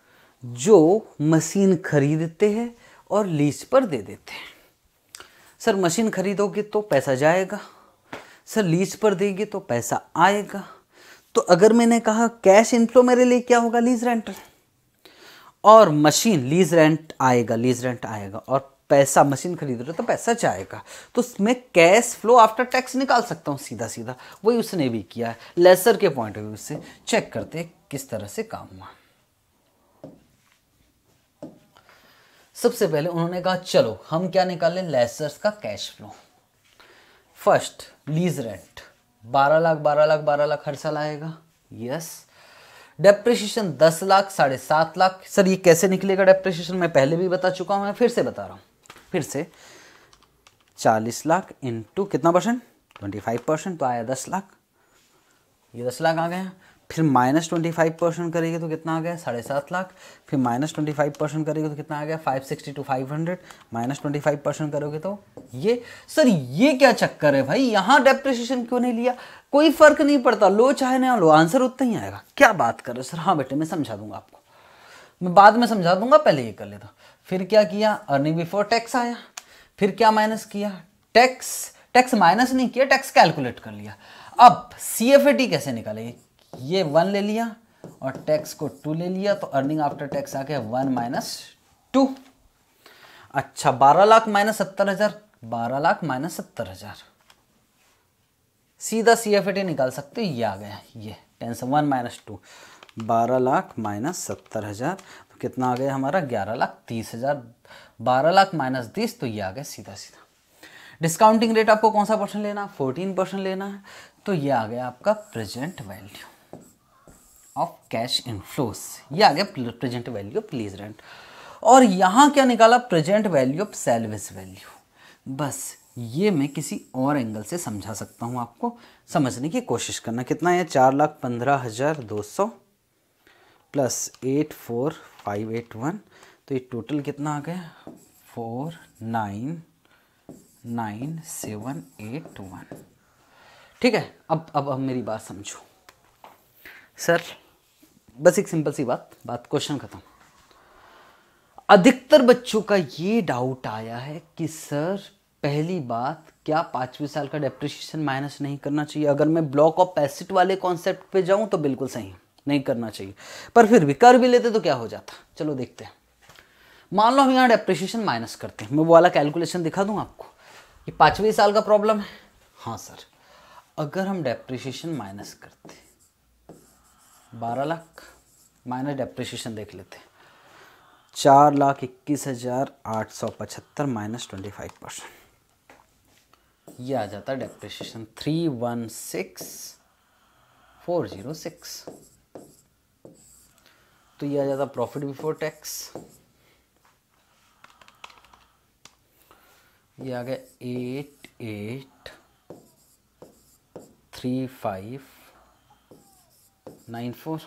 जो मशीन खरीदते हैं और लीज पर दे देते हैं सर मशीन खरीदोगे तो पैसा जाएगा सर लीज पर देंगे तो पैसा आएगा तो अगर मैंने कहा कैश इनफ्लो मेरे लिए क्या होगा लीज रेंटल और मशीन लीज रेंट आएगा लीज रेंट आएगा और पैसा मशीन खरीद रहे हो तो पैसा जाएगा तो मैं कैश फ्लो आफ्टर टैक्स निकाल सकता हूँ सीधा सीधा वही उसने भी किया है लेसर के पॉइंट ऑफ व्यू से चेक करते किस तरह से काम हुआ सबसे पहले उन्होंने कहा चलो हम क्या निकालें लेसर्स का cash flow first lease rent बारह लाख बारह लाख बारह लाख हर साल आएगा यस yes. डेप्रिसिएशन दस लाख साढ़े सात लाख सर ये कैसे निकलेगा डेप्रिसिएशन मैं पहले भी बता चुका हूँ मैं फिर से बता रहा हूँ फिर से चालीस लाख इंटू कितना परसेंट ट्वेंटी फाइव परसेंट तो आया दस लाख ये दस लाख आ गया फिर माइनस ट्वेंटी फाइव परसेंट करेंगे तो कितना आ गया साढ़े सात लाख फिर माइनस ट्वेंटी फाइव परसेंट करेंगे तो कितना आ गया five sixty two five hundred minus twenty five percent करोगे तो ये सर ये क्या चक्कर है भाई यहाँ डेप्रिसिएशन क्यों नहीं लिया कोई फर्क नहीं पड़ता लो चाहे ना लो आंसर उतना ही आएगा क्या बात कर रहे हो सर हाँ बेटे मैं समझा दूंगा आपको मैं बाद में समझा दूंगा पहले ये कर लेता फिर क्या किया अर्निंग बिफोर टैक्स आया फिर क्या माइनस किया टैक्स टैक्स माइनस नहीं किया टैक्स कैलकुलेट कर लिया अब सी एफ ए टी कैसे निकालेंगे ये वन ले लिया और टैक्स को टू ले लिया तो अर्निंग आफ्टर टैक्स आ गया वन माइनस टू अच्छा बारह लाख माइनस सत्तर हजार बारह लाख माइनस सत्तर हजार सीधा सी एफ ए निकाल सकते हो ये आ गया ये टेन से वन माइनस टू बारह लाख माइनस सत्तर हज़ार तो कितना आ गया हमारा ग्यारह लाख तीस हज़ार बारह लाख माइनस तीस तो ये आ गया सीधा सीधा डिस्काउंटिंग रेट आपको कौन सा परसेंट लेना है फोर्टीन परसेंट लेना है तो ये आ गया आपका present value of cash inflows ये आ गया प्रेजेंट वैल्यू ऑफ रेंट और यहाँ क्या निकाला present value of salvage value बस ये मैं किसी और एंगल से समझा सकता हूँ आपको समझने की कोशिश करना कितना है चार लाख पंद्रह हज़ार दो सौ plus eight four five eight one तो ये टोटल कितना आ गया four nine nine seven eight one ठीक है अब अब अब मेरी बात समझो सर बस एक सिंपल सी बात बात क्वेश्चन खत्म अधिकतर बच्चों का ये डाउट आया है कि सर पहली बात क्या पांचवी साल का डेप्रिशिएशन माइनस नहीं करना चाहिए अगर मैं ब्लॉक ऑफ एसिड वाले कॉन्सेप्ट पे जाऊं तो बिल्कुल सही नहीं करना चाहिए पर फिर भी कर भी लेते तो क्या हो जाता चलो देखते हैं मान लो हम यहाँ डेप्रिशिएशन माइनस करते हैं मैं वो वाला कैलकुलेशन दिखा दूँ आपको ये पाँचवीं साल का प्रॉब्लम है हाँ सर अगर हम डेप्रिशिएशन माइनस करते बारह लाख माइनस डेप्रिशिएशन देख लेते चार लाख इक्कीस हज़ार आठ सौ पचहत्तर माइनस ट्वेंटी फाइव परसेंट ये आ जाता है depreciation three one six four zero six तो ये आ जाता प्रॉफिट बिफोर टैक्स ये आ गया eight eight three five nine four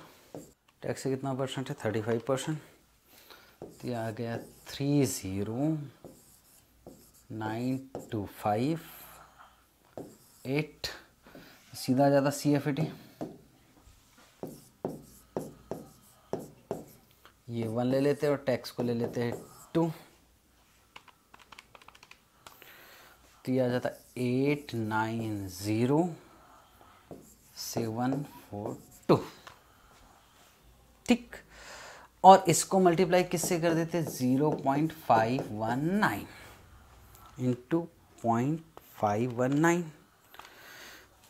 tax कितना परसेंट है थर्टी फाइव परसेंट तो ये आ गया three zero nine two five eight सीधा आ जाता सी एफ ए टी ये वन ले लेते हैं और टैक्स को ले लेते हैं टू तो ये आ जाता eight nine zero seven four two ठीक और इसको मल्टीप्लाई किससे कर देते zero point five one nine into point five one nine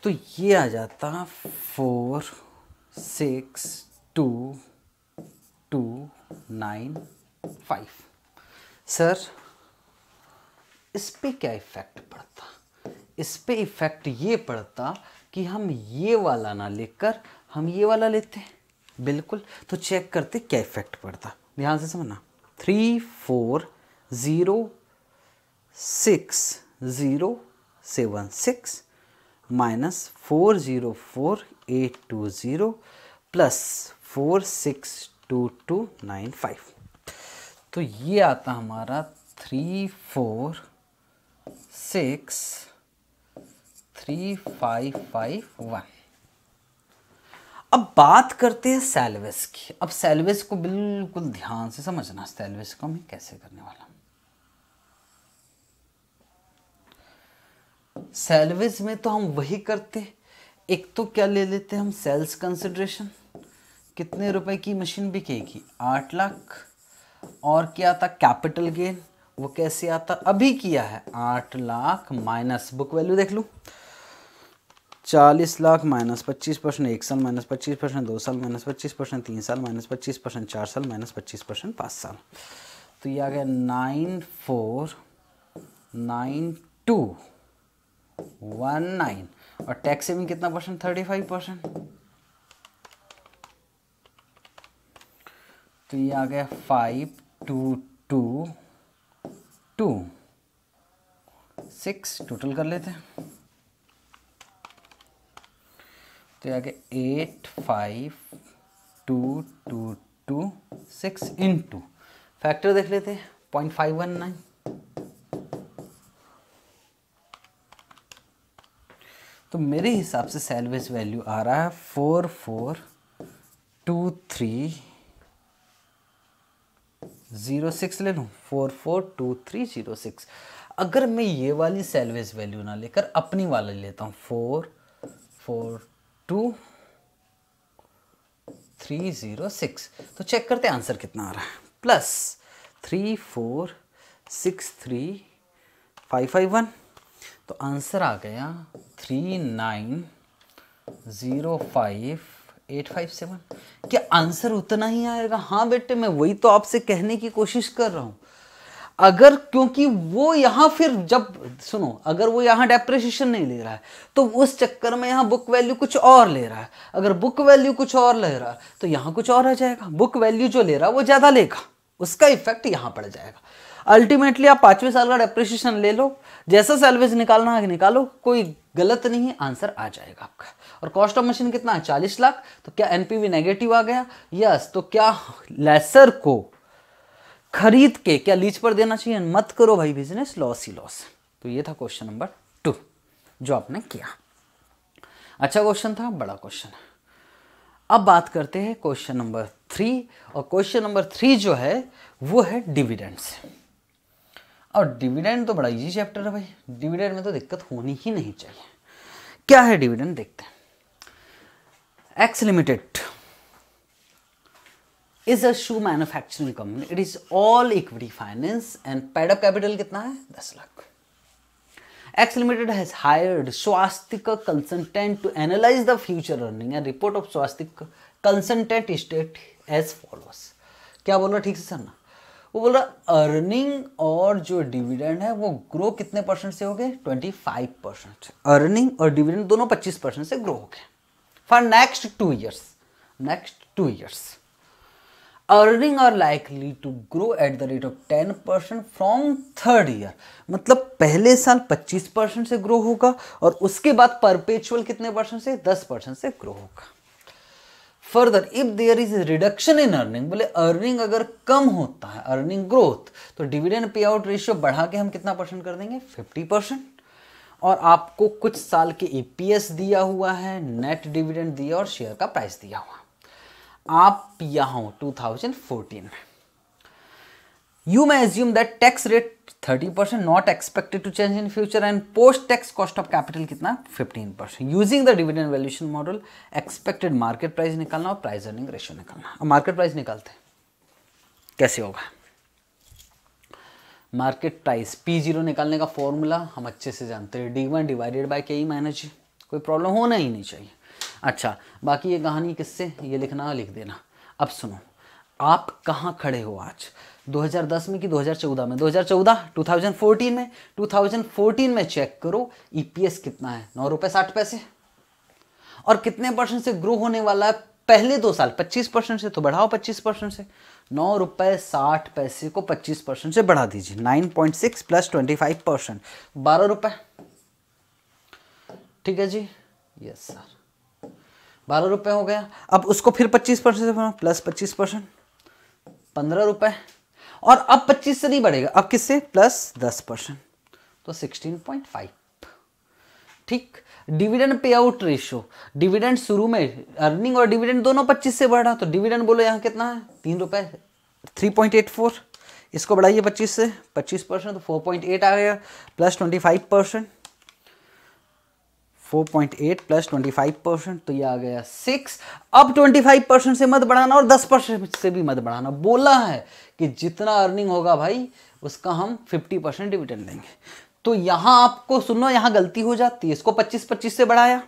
तो ये आ जाता four six two two nine five sir इस पर क्या इफ़ेक्ट पड़ता इस पर इफ़ेक्ट ये पड़ता कि हम ये वाला ना लेकर हम ये वाला लेते हैं बिल्कुल तो चेक करते क्या इफ़ेक्ट पड़ता ध्यान से समझना three four zero six zero seven six minus four zero four eight two zero plus four six two two nine five तो ये आता हमारा three four six three five five one अब बात करते हैं सेलवेस की अब सेलवेस को बिल्कुल ध्यान से समझना सेलवेस को मैं कैसे करने वाला हूँ सेलवेज में तो हम वही करते एक तो क्या ले लेते हम सेल्स कंसिड्रेशन कितने रुपए की मशीन बिकेगी आठ लाख और क्या था कैपिटल गेन वो कैसे आता अभी किया है आठ लाख माइनस बुक वैल्यू देख लूँ चालीस लाख माइनस पच्चीस परसेंट एक साल माइनस पच्चीस परसेंट दो साल माइनस पच्चीस परसेंट तीन साल माइनस पच्चीस परसेंट चार साल माइनस पच्चीस परसेंट पाँच साल तो ये आ गया nine four nine two one nine और टैक्स सेविंग कितना परसेंट थर्टी फाइव परसेंट तो ये आ गया five two two two six total कर लेते हैं तो ये आ गया eight five two two two six into factor देख लेते हैं पॉइंट फाइव वन नाइन तो मेरे हिसाब से सेल्वेज वैल्यू आ रहा है four four two three zero six ले लूँ four four two three zero six अगर मैं ये वाली सेल्वेज वैल्यू ना लेकर अपनी वाला लेता हूँ four four two three zero six तो चेक करते हैं आंसर कितना आ रहा है plus three four six three five five one तो आंसर आ गया three nine zero five eight five seven क्या आंसर उतना ही आएगा हाँ बेटे मैं वही तो आपसे कहने की कोशिश कर रहा हूँ अगर क्योंकि वो यहाँ फिर जब सुनो अगर वो यहाँ डेप्रेशिएशन नहीं ले रहा है तो उस चक्कर में यहाँ बुक वैल्यू कुछ और ले रहा है अगर बुक वैल्यू कुछ और ले रहा है तो यहाँ कुछ और आ जाएगा बुक वैल्यू जो ले रहा है वो ज़्यादा लेगा उसका इफेक्ट यहाँ पड़ जाएगा अल्टीमेटली आप पाँचवें साल का डेप्रेशिएशन ले लो जैसा सैलवेज निकालना है निकालो कोई गलत नहीं है आंसर आ जाएगा आपका और कॉस्ट ऑफ मशीन कितना है चालीस लाख तो क्या एनपीवी नेगेटिव आ गया यस तो क्या लेसर को खरीद के क्या लीज पर देना चाहिए मत करो भाई बिजनेस लॉस ही लॉस तो ये था क्वेश्चन नंबर टू जो आपने किया अच्छा क्वेश्चन था बड़ा क्वेश्चन अब बात करते हैं क्वेश्चन नंबर थ्री और क्वेश्चन नंबर थ्री जो है वो है डिविडेंड्स और डिविडेंड तो बड़ा इजी चैप्टर है भाई डिविडेंड में तो दिक्कत होनी ही नहीं चाहिए क्या है डिविडेंड देखते हैं X limited is a shoe manufacturing company it is all equity finance and paid up capital कितना है दस lakh X limited has hired Swastik consultant to analyse the future earning and report of Swastik consultant state as followers क्या बोल रहा ठीक से sir ना वो बोल रहा अर्निंग और जो डिविडेंड है वो ग्रो कितने परसेंट से हो गए ट्वेंटी फाइव परसेंट अर्निंग और डिविडेंड दोनों पच्चीस परसेंट से ग्रो हो गए for next two years next two years earning are likely to grow at the rate of ten percent from third year मतलब पहले साल पच्चीस परसेंट से ग्रो होगा और उसके बाद परपेचुअल कितने परसेंट से दस परसेंट से ग्रो होगा further if there is reduction in earning बोले अर्निंग अगर कम होता है अर्निंग ग्रोथ तो डिविडेंड पे आउट रेशियो बढ़ा के हम कितना परसेंट कर देंगे फिफ्टी परसेंट और आपको कुछ साल के ईपीएस e दिया हुआ है नेट डिविडेंड दिया और शेयर का प्राइस दिया हुआ आप यहाँ हो 2014 में you may assume that tax rate thirty percent not expected to change in future and post tax cost of capital कितना fifteen percent using the dividend valuation model expected market price निकालना और price earning ratio निकालना और market price निकालते हैं कैसे होगा market price P zero निकालने का फॉर्मूला हम अच्छे से जानते हैं D one divided by K minus G कोई प्रॉब्लम होना ही नहीं चाहिए अच्छा बाकी ये कहानी किससे ये लिखना लिख देना अब सुनो आप कहाँ खड़े हो आज 2010 में कि 2014 में 2014 2014 में 2014 में चेक करो ईपीएस e कितना है नौ रुपए साठ पैसे और कितने परसेंट से ग्रो होने वाला है पहले दो साल 25 परसेंट से तो बढ़ाओ 25 परसेंट से नौ रुपए साठ पैसे को 25 परसेंट से बढ़ा दीजिए 9.6 प्लस 25 परसेंट बारह रुपए ठीक है जी यस सर बारह रुपए हो गया अब उसको फिर 25 परसेंट से प्लस 25 परसेंट पंद्रह रुपए और अब 25 से नहीं बढ़ेगा अब किससे प्लस 10 परसेंट तो 16.5 ठीक dividend payout ratio dividend शुरू में अर्निंग और डिविडेंड दोनों 25 से बढ़ रहा तो डिविडेंड बोलो यहाँ कितना है तीन रुपए थ्री पॉइंट एट फोर इसको बढ़ाइए 25 से 25 परसेंट तो 4.8 आ गया प्लस 25 परसेंट 4.8 प्लस 25 परसेंट तो ये आ गया सिक्स अब 25 परसेंट से मत बढ़ाना और 10 परसेंट से भी मत बढ़ाना बोला है कि जितना अर्निंग होगा भाई उसका हम 50 परसेंट डिविडेंड देंगे तो यहाँ आपको सुनो यहाँ गलती हो जाती है इसको 25 25 से बढ़ाया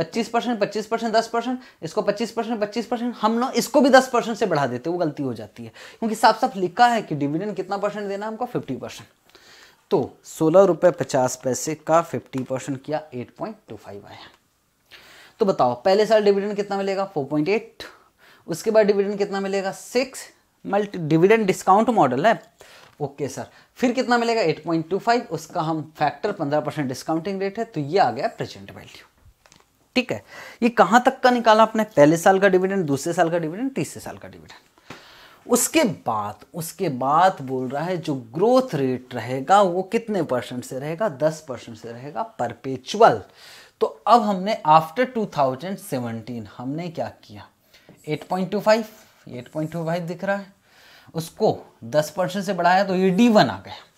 25 परसेंट पच्चीस परसेंट दस परसेंट इसको 25 परसेंट पच्चीस परसेंट हम लोग इसको भी 10 परसेंट से बढ़ा देते वो गलती हो जाती है क्योंकि साफ साफ लिखा है कि डिविडेंड कितना परसेंट देना हमको 50 परसेंट तो सोलह रुपये पचास पैसे का फिफ्टी परसेंट किया एट पॉइंट टू फाइव आया तो बताओ पहले साल डिविडेंड कितना मिलेगा फोर पॉइंट एट उसके बाद डिविडेंड कितना मिलेगा six multi dividend discount model है ओके सर फिर कितना मिलेगा एट पॉइंट टू फाइव उसका हम फैक्टर पंद्रह परसेंट डिस्काउंटिंग रेट है तो ये आ गया प्रेजेंट वैल्यू ठीक है ये कहां तक का निकाला आपने पहले साल का डिविडेंड दूसरे साल का डिविडेंड तीसरे साल का डिविडेंड उसके बाद उसके बाद बोल रहा है जो ग्रोथ रेट रहेगा वो कितने परसेंट से रहेगा दस परसेंट से रहेगा परपेचुअल तो अब हमने आफ्टर 2017 हमने क्या किया 8.25 8.25 दिख रहा है उसको 10 परसेंट से बढ़ाया तो ये डी वन आ गया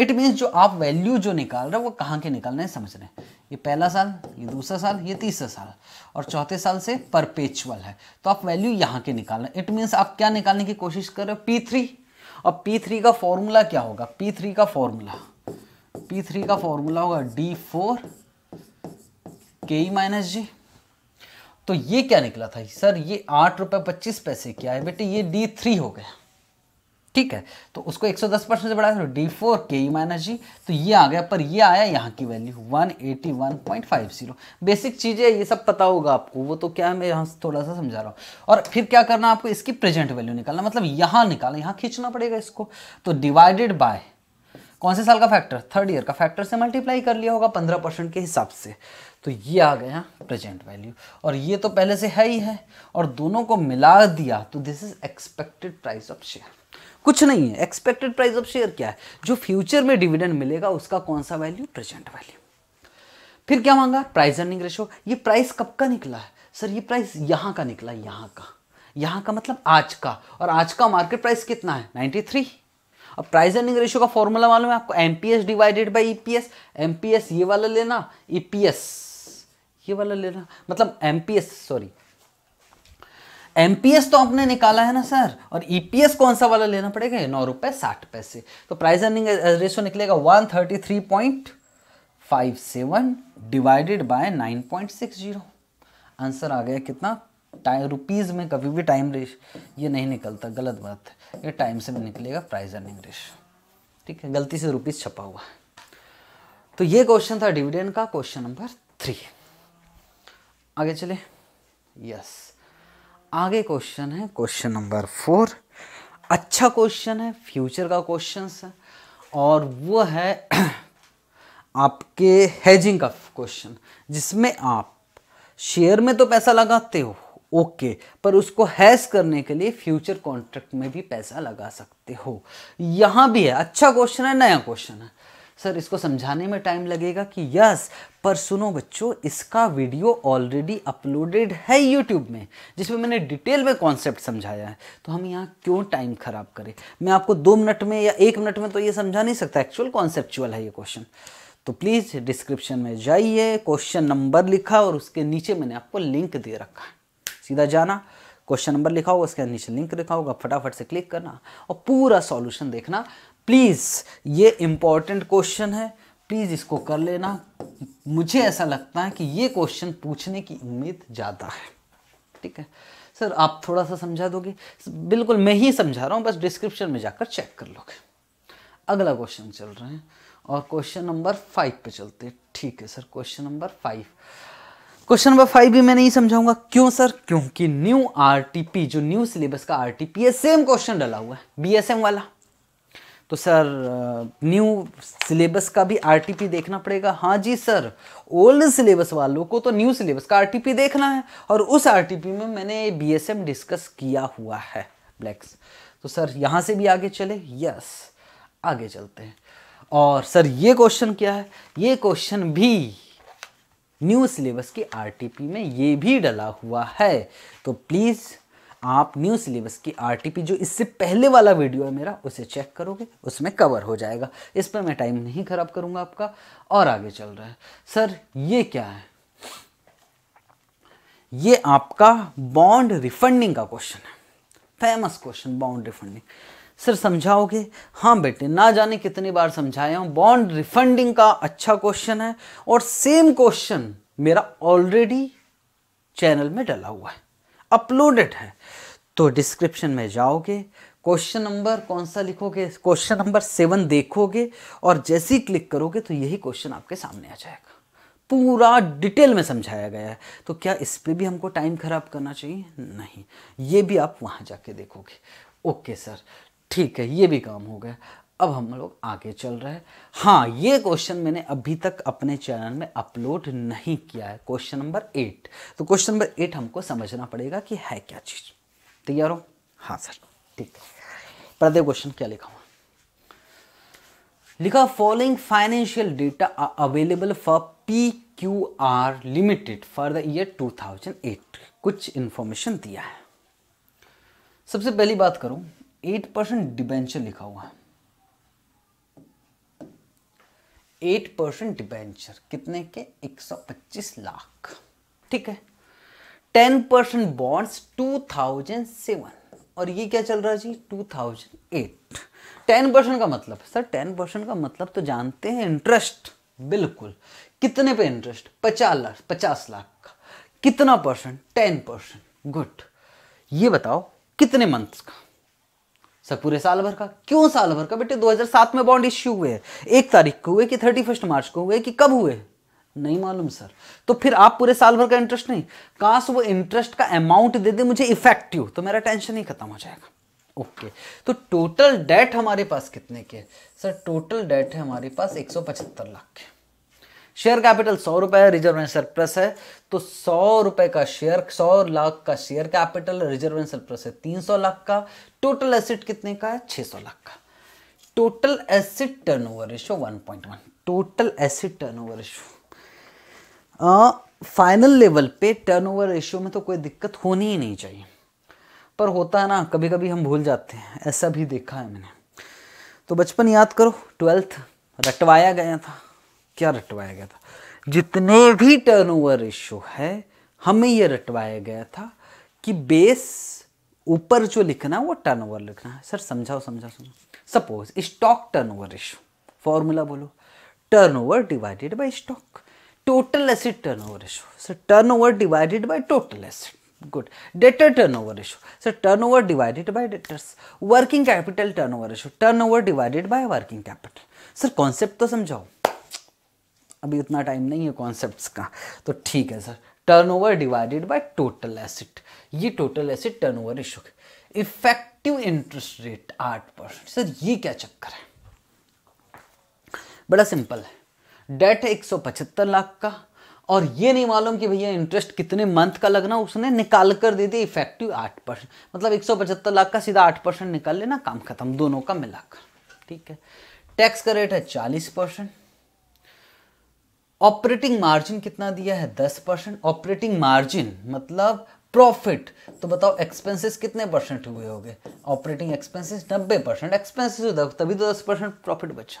इट मीन्स जो आप वैल्यू जो निकाल रहे हो वो कहाँ के निकालना है समझ रहे हैं ये पहला साल ये दूसरा साल ये तीसरा साल और चौथे साल से परपेचुअल है तो आप वैल्यू यहाँ के निकाल रहे हैं इट मीन्स आप क्या निकालने की कोशिश कर रहे हो पी थ्री और पी थ्री का फॉर्मूला क्या होगा पी थ्री का फॉर्मूला पी थ्री का फॉर्मूला होगा D four K E minus जी तो ये क्या निकला था सर ये आठ रुपये पच्चीस पैसे क्या है बेटे ये डी थ्री हो गया ठीक है तो उसको 110 परसेंट से बढ़ाया D four K E minus जी तो ये आ गया पर ये आया यहाँ की वैल्यू 181.50 बेसिक चीज़ें ये सब पता होगा आपको वो तो क्या है मैं यहाँ थोड़ा सा समझा रहा हूँ और फिर क्या करना आपको इसकी प्रेजेंट वैल्यू निकालना मतलब यहाँ निकालना यहाँ खींचना पड़ेगा इसको तो डिवाइडेड बाय कौन से साल का फैक्टर थर्ड ईयर का फैक्टर से मल्टीप्लाई कर लिया होगा पंद्रह परसेंट के हिसाब से तो ये आ गया प्रेजेंट वैल्यू और ये तो पहले से है ही है और दोनों को मिला दिया तो this is expected price of share कुछ नहीं है एक्सपेक्टेड प्राइस ऑफ शेयर क्या है जो फ्यूचर में डिविडेंड मिलेगा उसका कौन सा वैल्यू प्रेजेंट वैल्यू फिर क्या मांगा प्राइस अर्निंग रेशो ये प्राइस कब का निकला है सर ये प्राइस यहां का निकला यहां का यहां का मतलब आज का और आज का मार्केट प्राइस कितना है 93 अब प्राइस अर्निंग रेशो का फॉर्मूला मालूम है आपको M divided by E M ये वाला लेना ई e ये वाला लेना मतलब एम सॉरी एमपीएस तो आपने निकाला है ना सर और ईपीएस e कौन सा वाला लेना पड़ेगा नौ रुपए साठ पैसे तो प्राइस अर्निंग रेशो निकलेगा one thirty three point five seven divided by nine point six zero answer आ गया कितना टाइम रुपीज में कभी भी टाइम रेश ये नहीं निकलता गलत बात है ये टाइम से भी निकलेगा प्राइस अर्निंग रेशो ठीक है गलती से रुपीज छपा हुआ तो ये क्वेश्चन था डिविडेंड का क्वेश्चन नंबर थ्री आगे चले यस आगे क्वेश्चन है क्वेश्चन नंबर फोर अच्छा क्वेश्चन है फ्यूचर का क्वेश्चन है और वो है आपके हेजिंग का क्वेश्चन जिसमें आप शेयर में तो पैसा लगाते हो ओके okay, पर उसको हैज करने के लिए फ्यूचर कॉन्ट्रैक्ट में भी पैसा लगा सकते हो यहां भी है अच्छा क्वेश्चन है नया क्वेश्चन है सर इसको समझाने में टाइम लगेगा कि यस पर सुनो बच्चों इसका वीडियो ऑलरेडी अपलोडेड है यूट्यूब में जिसमें मैंने डिटेल में कॉन्सेप्ट समझाया है तो हम यहाँ क्यों टाइम ख़राब करें मैं आपको दो मिनट में या एक मिनट में तो ये समझा नहीं सकता एक्चुअल कॉन्सेप्चुअल है ये क्वेश्चन तो प्लीज़ डिस्क्रिप्शन में जाइए क्वेश्चन नंबर लिखा और उसके नीचे मैंने आपको लिंक दे रखा है सीधा जाना क्वेश्चन नंबर लिखा होगा उसके नीचे लिंक लिखा होगा फटाफट से क्लिक करना और पूरा सॉल्यूशन देखना प्लीज़ ये इम्पॉर्टेंट क्वेश्चन है प्लीज़ इसको कर लेना मुझे ऐसा लगता है कि ये क्वेश्चन पूछने की उम्मीद ज़्यादा है ठीक है सर आप थोड़ा सा समझा दोगे बिल्कुल मैं ही समझा रहा हूँ बस डिस्क्रिप्शन में जाकर चेक कर लोगे अगला क्वेश्चन चल रहे हैं और क्वेश्चन नंबर फाइव पे चलते हैं ठीक है sir question number five question number five भी मैं नहीं समझाऊंगा क्यों सर क्योंकि न्यू आरटीपी जो न्यू सिलेबस का आरटीपी है सेम क्वेश्चन डाला हुआ है बीएसएम वाला तो सर न्यू सिलेबस का भी आरटीपी देखना पड़ेगा हाँ जी सर ओल्ड सिलेबस वालों को तो न्यू सिलेबस का आरटीपी देखना है और उस आरटीपी में मैंने बीएसएम डिस्कस किया हुआ है ब्लैक्स तो सर यहाँ से भी आगे चले यस आगे चलते हैं और सर ये क्वेश्चन क्या है ये क्वेश्चन भी न्यू सिलेबस के आरटीपी में ये भी डला हुआ है तो प्लीज़ आप न्यू सिलेबस की आर जो इससे पहले वाला वीडियो है मेरा उसे चेक करोगे उसमें कवर हो जाएगा इस पर मैं टाइम नहीं ख़राब करूंगा आपका और आगे चल रहा है सर ये क्या है ये आपका बॉन्ड रिफंडिंग का क्वेश्चन है famous question bond refunding sir समझाओगे हाँ बेटे ना जाने कितनी बार समझाया हूँ बॉन्ड रिफंडिंग का अच्छा क्वेश्चन है और सेम क्वेश्चन मेरा ऑलरेडी चैनल में डला हुआ है अपलोडेड है तो डिस्क्रिप्शन में जाओगे क्वेश्चन नंबर कौन सा लिखोगे क्वेश्चन नंबर सेवन देखोगे और जैसे ही क्लिक करोगे तो यही क्वेश्चन आपके सामने आ जाएगा पूरा डिटेल में समझाया गया है तो क्या इस पर भी हमको टाइम खराब करना चाहिए नहीं ये भी आप वहाँ जाके देखोगे ओके सर ठीक है ये भी काम हो गया अब हम लोग आगे चल रहे हैं हाँ ये क्वेश्चन मैंने अभी तक अपने चैनल में अपलोड नहीं किया है क्वेश्चन नंबर एट तो क्वेश्चन नंबर एट हमको समझना पड़ेगा कि है क्या चीज़ तैयार हो हाँ सर ठीक पर्दे क्वेश्चन क्या लिखा हुआ लिखा following financial data available for P Q R limited for the year 2008 कुछ इंफॉर्मेशन दिया है सबसे पहली बात करूं 8% परसेंट डिबेंचर लिखा हुआ है एट परसेंट डिबेंचर कितने के 125 लाख ठीक है ten percent bonds two thousand seven और ये क्या चल रहा है जी two thousand eight ten percent का मतलब सर टेन परसेंट का मतलब तो जानते हैं इंटरेस्ट बिल्कुल कितने पे इंटरेस्ट पचास लाख पचास लाख का कितना परसेंट टेन परसेंट गुड ये बताओ कितने मंथ्स का सर पूरे साल भर का क्यों साल भर का बेटे 2007 में बॉन्ड इश्यू हुए एक तारीख को हुए कि थर्टी फर्स्ट मार्च को हुए कि कब हुए नहीं मालूम सर तो फिर आप पूरे साल भर का इंटरेस्ट नहीं काश वो इंटरेस्ट का अमाउंट दे दे मुझे इफेक्टिव तो मेरा टेंशन ही खत्म हो जाएगा ओके okay. तो टोटल डेट हमारे पास कितने के सर टोटल डेट है हमारे पास पचहत्तर लाख के शेयर कैपिटल सौ रुपए है रिजर्व एंड सरप्लस है तो सौ रुपए का शेयर सौ लाख का share capital reserve and surplus है तीन सौ लाख का टोटल एसिड कितने का है छह सौ लाख का total asset turnover ratio one point one total asset turnover ratio final level पे टर्नओवर रेशियो में तो कोई दिक्कत होनी ही नहीं चाहिए पर होता है ना कभी कभी हम भूल जाते हैं ऐसा भी देखा है मैंने तो बचपन याद करो ट्वेल्थ रटवाया गया था क्या रटवाया गया था जितने भी टर्नओवर रेशियो है हमें यह रटवाया गया था कि बेस ऊपर जो लिखना है वो टर्नओवर लिखना है सर समझाओ समझाओ समझाओ suppose stock turnover ratio formula बोलो turnover divided by stock total asset turnover ratio sir turnover divided by total asset good debtor turnover ratio sir turnover divided by debtors working capital turnover turnover divided by working capital sir concept तो समझाओ अभी उतना time नहीं है concept का तो ठीक है sir turnover divided by total asset ये टोटल एसिड टर्नओवर रेशियो के इफेक्टिव इंटरेस्ट रेट आठ परसेंट सर ये क्या चक्कर है बड़ा सिंपल है डेट है 175 लाख का और ये नहीं मालूम कि भैया इंटरेस्ट कितने मंथ का लगना उसने निकाल कर दे दिया इफेक्टिव आठ परसेंट मतलब एक लाख का सीधा आठ परसेंट निकाल लेना काम खत्म दोनों का मिलाकर ठीक है टैक्स का रेट है चालीस परसेंट ऑपरेटिंग मार्जिन कितना दिया है दस परसेंट ऑपरेटिंग मार्जिन मतलब प्रॉफिट तो बताओ एक्सपेंसेस कितने परसेंट हुए होंगे ऑपरेटिंग एक्सपेंसेस नब्बे परसेंट एक्सपेंसिस तभी तो दस परसेंट प्रॉफिट बचा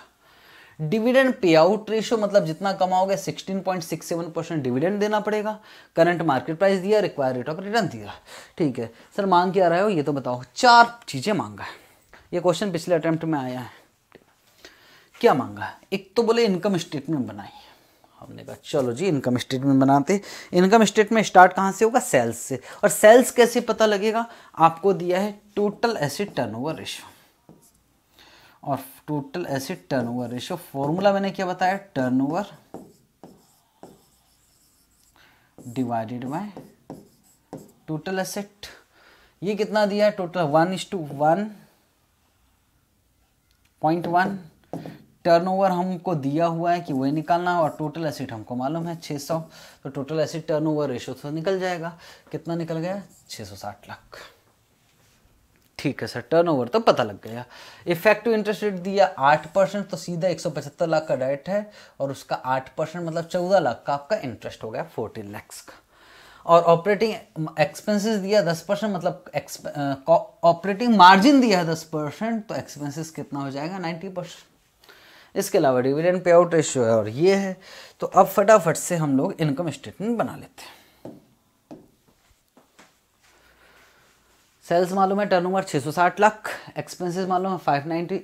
डिविडेंड पे आउट रेशियो मतलब जितना कमाओगे 16.67 परसेंट डिविडेंड देना पड़ेगा करंट मार्केट प्राइस दिया रिक्वायर रेट ऑफ रिटर्न दिया ठीक है सर मांग क्या रहे हो ये तो बताओ चार चीज़ें मांगा है ये क्वेश्चन पिछले अटेम्प्ट में आया है क्या मांगा है एक तो बोले इनकम स्टेटमेंट बनाई हमने कहा चलो जी इनकम स्टेटमेंट बनाते इनकम स्टेटमेंट स्टार्ट कहाँ से होगा सेल्स से और सेल्स कैसे पता लगेगा आपको दिया है टोटल एसिड ओवर रेशियो और total turn turnover ratio formula मैंने क्या बताया turnover divided by total asset ये कितना दिया है total one is two one point one turnover हमको दिया हुआ है कि वही निकालना है और टोटल एसिड हमको मालूम है 600 तो टोटल टर्न टर्नओवर रेशियो तो निकल जाएगा कितना निकल गया 660 लाख ठीक है सर टर्नओवर तो पता लग गया इफेक्टिव इंटरेस्ट रेट दिया आठ परसेंट तो सीधा एक सौ पचहत्तर लाख का डेट है और उसका आठ परसेंट मतलब चौदह लाख का आपका इंटरेस्ट हो गया फोर्टीन लैक्स का और ऑपरेटिंग एक्सपेंसेस दिया दस परसेंट मतलब ऑपरेटिंग मार्जिन uh, दिया है दस परसेंट तो एक्सपेंसिस कितना हो जाएगा नाइन्टी परसेंट इसके अलावा डिविडेंड पे आउट रेशियो है और ये है तो अब फटाफट से हम लोग इनकम स्टेटमेंट बना लेते हैं सेल्स मालूम है टर्नओवर 660 लाख एक्सपेंसेस मालूम है 590 नाइनटी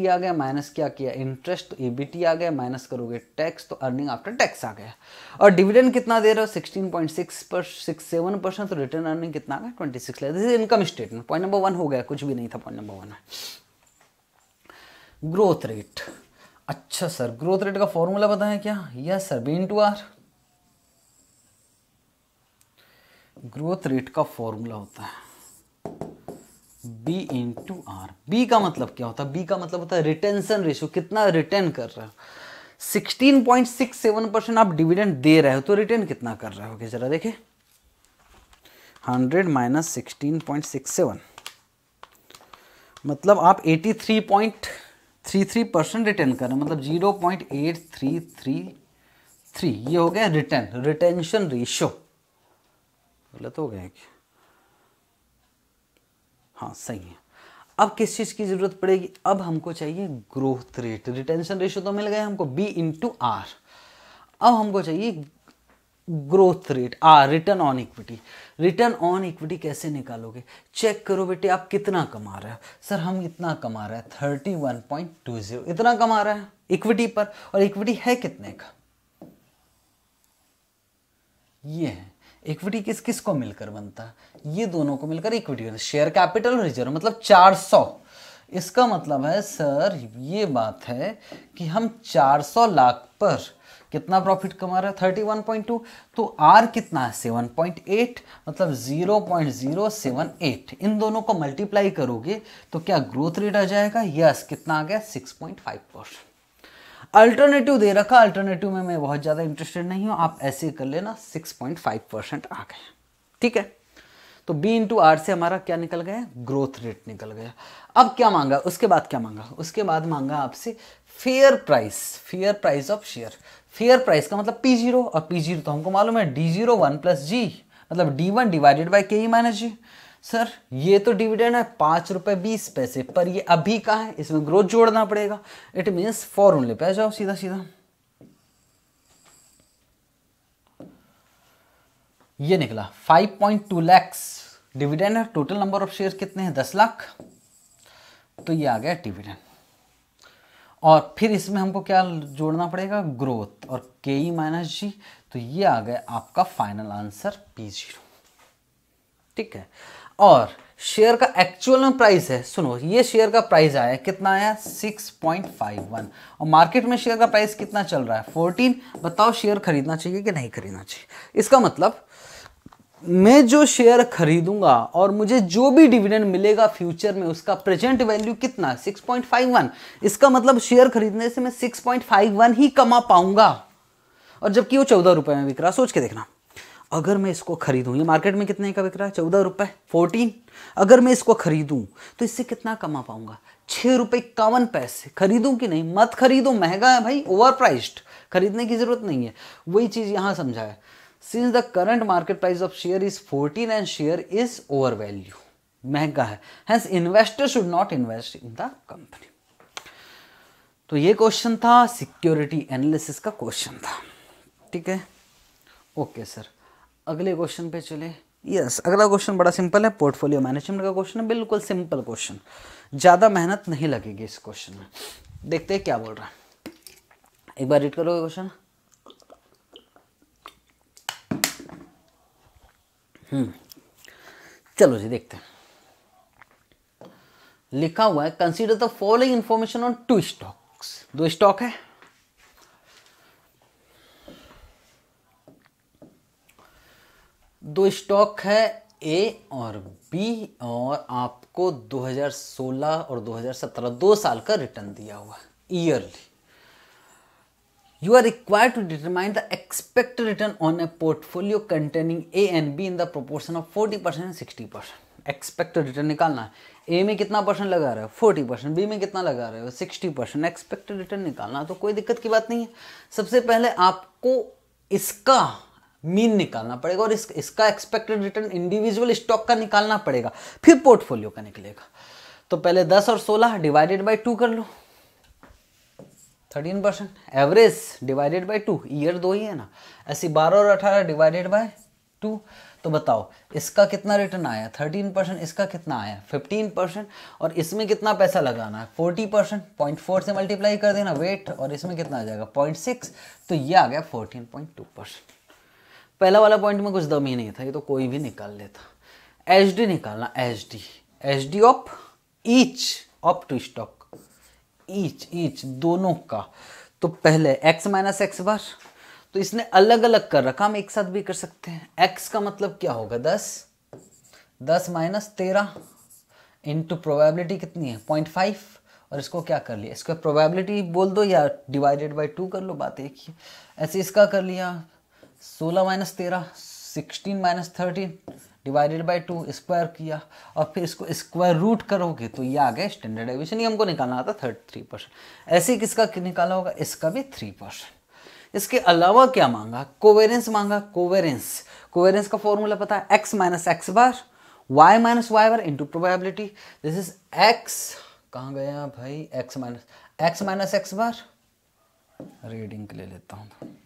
e आ गया माइनस क्या किया इंटरेस्ट तो ईबीटी e आ गया माइनस करोगे टैक्स तो अर्निंग आफ्टर टैक्स आ गया और डिविडेंड कितना दे रहे हो 16.6 पर सिक्स सेवन परसेंट तो रिटर्न अर्निंग कितना आ गया twenty six this is income statement point number one हो गया कुछ भी नहीं था point number one growth rate अच्छा सर ग्रोथ रेट का फॉर्मूला बताए क्या yes sir B two R growth rate का फॉर्मूला होता है B into R B का मतलब क्या होता है बी का मतलब होता है रिटेंशन रेशो कितना रिटर्न कर रहे हो sixteen point six seven percent आप डिविडेंड दे रहे हो तो रिटर्न कितना कर रहे हो जरा देखे हंड्रेड माइनस सिक्सटीन मतलब आप eighty three three point three percent return कर रहे हो मतलब थ्री ये हो गया रिटर्न रिटेंशन रेशियो गलत हो गया क्या हाँ सही है अब किस चीज़ की ज़रूरत पड़ेगी अब हमको चाहिए ग्रोथ रेट रिटेंशन रेशियो तो मिल गया हमको बी इंटू आर अब हमको चाहिए growth rate R return on equity return on equity कैसे निकालोगे चेक करो बेटे आप कितना कमा रहे हो सर हम इतना कमा रहे हैं thirty one point two zero इतना कमा रहे हैं इक्विटी पर और इक्विटी है कितने का ये है इक्विटी किस किस को मिलकर बनता है ये दोनों को मिलकर इक्विटी शेयर कैपिटल और रिजर्व मतलब 400 इसका मतलब है सर ये बात है कि हम 400 लाख पर कितना प्रॉफिट कमा रहे हैं 31.2 तो आर कितना है 7.8 मतलब 0.078 इन दोनों को मल्टीप्लाई करोगे तो क्या ग्रोथ रेट आ जाएगा यस कितना आ गया 6.5 परसेंट अल्टरनेटिव दे रखा अल्टरनेटिव में मैं बहुत ज़्यादा इंटरेस्टेड नहीं हूं आप ऐसे कर लेना 6.5 परसेंट आ गए ठीक है तो बी इंटू आर से हमारा क्या निकल गया ग्रोथ रेट निकल गया अब क्या मांगा उसके बाद क्या मांगा उसके बाद मांगा आपसे fair price fair price of share fair price का मतलब पी जीरो और पी जीरो तो हमको मालूम है D zero one plus G मतलब डी वन डिवाइडेड बाई के ई माइनस जी सर ये तो डिविडेंड है पाँच रुपये बीस पैसे पर ये अभी का है इसमें ग्रोथ जोड़ना पड़ेगा इट मीन्स फॉरन ले पे जाओ सीधा सीधा ये निकला 5.2 लैक्स डिविडेंड है टोटल नंबर ऑफ शेयर कितने हैं दस लाख तो ये आ गया डिविडेंड और फिर इसमें हमको क्या जोड़ना पड़ेगा ग्रोथ और के ई माइनस जी तो ये आ गया आपका फाइनल आंसर पी जीरो ठीक है और शेयर का एक्चुअल में प्राइस है सुनो ये शेयर का प्राइस आया कितना आया 6.51 और मार्केट में शेयर का प्राइस कितना चल रहा है 14 बताओ शेयर खरीदना चाहिए कि नहीं खरीदना चाहिए इसका मतलब मैं जो शेयर खरीदूंगा और मुझे जो भी डिविडेंड मिलेगा फ्यूचर में उसका प्रेजेंट वैल्यू कितना सिक्स वन इसका मतलब शेयर खरीदने से मैं वन ही कमा पाऊंगा और जबकि वो चौदह रुपए में बिक रहा सोच के देखना अगर मैं इसको खरीदूं ये मार्केट में कितने का बिक रहा है चौदह रुपये फोर्टीन अगर मैं इसको खरीदूं तो इससे कितना कमा पाऊंगा छः रुपये इक्यावन पैसे खरीदूं कि नहीं मत खरीदो महंगा है भाई ओवर प्राइस्ड खरीदने की ज़रूरत नहीं है वही चीज़ यहाँ समझा है since the current market price of share is fourteen and share is over value महंगा है hence investor should not invest in the company तो ये क्वेश्चन था सिक्योरिटी एनालिसिस का क्वेश्चन था ठीक है ओके सर अगले क्वेश्चन पे चले यस yes, अगला क्वेश्चन बड़ा सिंपल है पोर्टफोलियो मैनेजमेंट का क्वेश्चन है बिल्कुल सिंपल क्वेश्चन ज़्यादा मेहनत नहीं लगेगी इस क्वेश्चन में देखते हैं क्या बोल रहा है एक बार रीड करोगे क्वेश्चन हम्म चलो जी देखते हैं लिखा हुआ है consider the following information on two stocks दो स्टॉक है दो स्टॉक है ए और बी और आपको 2016 और 2017 दो साल का रिटर्न दिया हुआ yearly you are require to determine the expect return on a portfolio containing A and B in the proportion of 40% sixty percent expected return निकालना है ए में कितना परसेंट लगा रहे हो फोर्टी परसेंट बी में कितना लगा रहे हो सिक्सटी परसेंट एक्सपेक्टेड रिटर्न निकालना तो कोई दिक्कत की बात नहीं है सबसे पहले आपको इसका मीन निकालना पड़ेगा और इस, इसका एक्सपेक्टेड रिटर्न इंडिविजुअल स्टॉक का निकालना पड़ेगा फिर पोर्टफोलियो का निकलेगा तो पहले दस और सोलह डिवाइडेड बाई टू कर लो thirteen percent average divided by two year दो ही है ना ऐसी बारह और अठारह डिवाइडेड बाय टू तो बताओ इसका कितना रिटर्न आया थर्टीन परसेंट इसका कितना आया फिफ्टीन परसेंट और इसमें कितना पैसा लगाना है फोर्टी परसेंट पॉइंट फोर से मल्टीप्लाई कर देना वेट और इसमें कितना आ जाएगा पॉइंट सिक्स तो ये आ गया फोर्टीन पॉइंट टू परसेंट पहला वाला पॉइंट में कुछ दम ही नहीं था ये तो कोई भी निकाल लेता एच डी निकालना H D H D of each of two stock each each दोनों का तो पहले एक्स माइनस एक्स बार तो इसने अलग अलग कर रखा हम एक साथ भी कर सकते हैं एक्स का मतलब क्या होगा दस दस माइनस तेरह इंटू प्रोबेबिलिटी कितनी है पॉइंट फाइव और इसको क्या कर लिया इसको प्रोबेबिलिटी बोल दो या डिवाइडेड बाई टू कर लो बात एक ही ऐसे इसका कर लिया सोलह माइनस तेरह sixteen minus thirteen divided by two square किया और फिर इसको स्क्वायर रूट करोगे तो ये आ गया स्टैंडर्ड एविशन ये हमको निकालना था थर्टी थ्री परसेंट ऐसे ही किसका निकाला होगा इसका भी थ्री परसेंट इसके अलावा क्या मांगा कोवेरेंस मांगा कोवेरेंस कोवेरेंस का फॉर्मूला पता है X minus X bar Y minus Y bar into probability this is X कहाँ गया भाई X minus X minus X bar reading ले लेता हूँ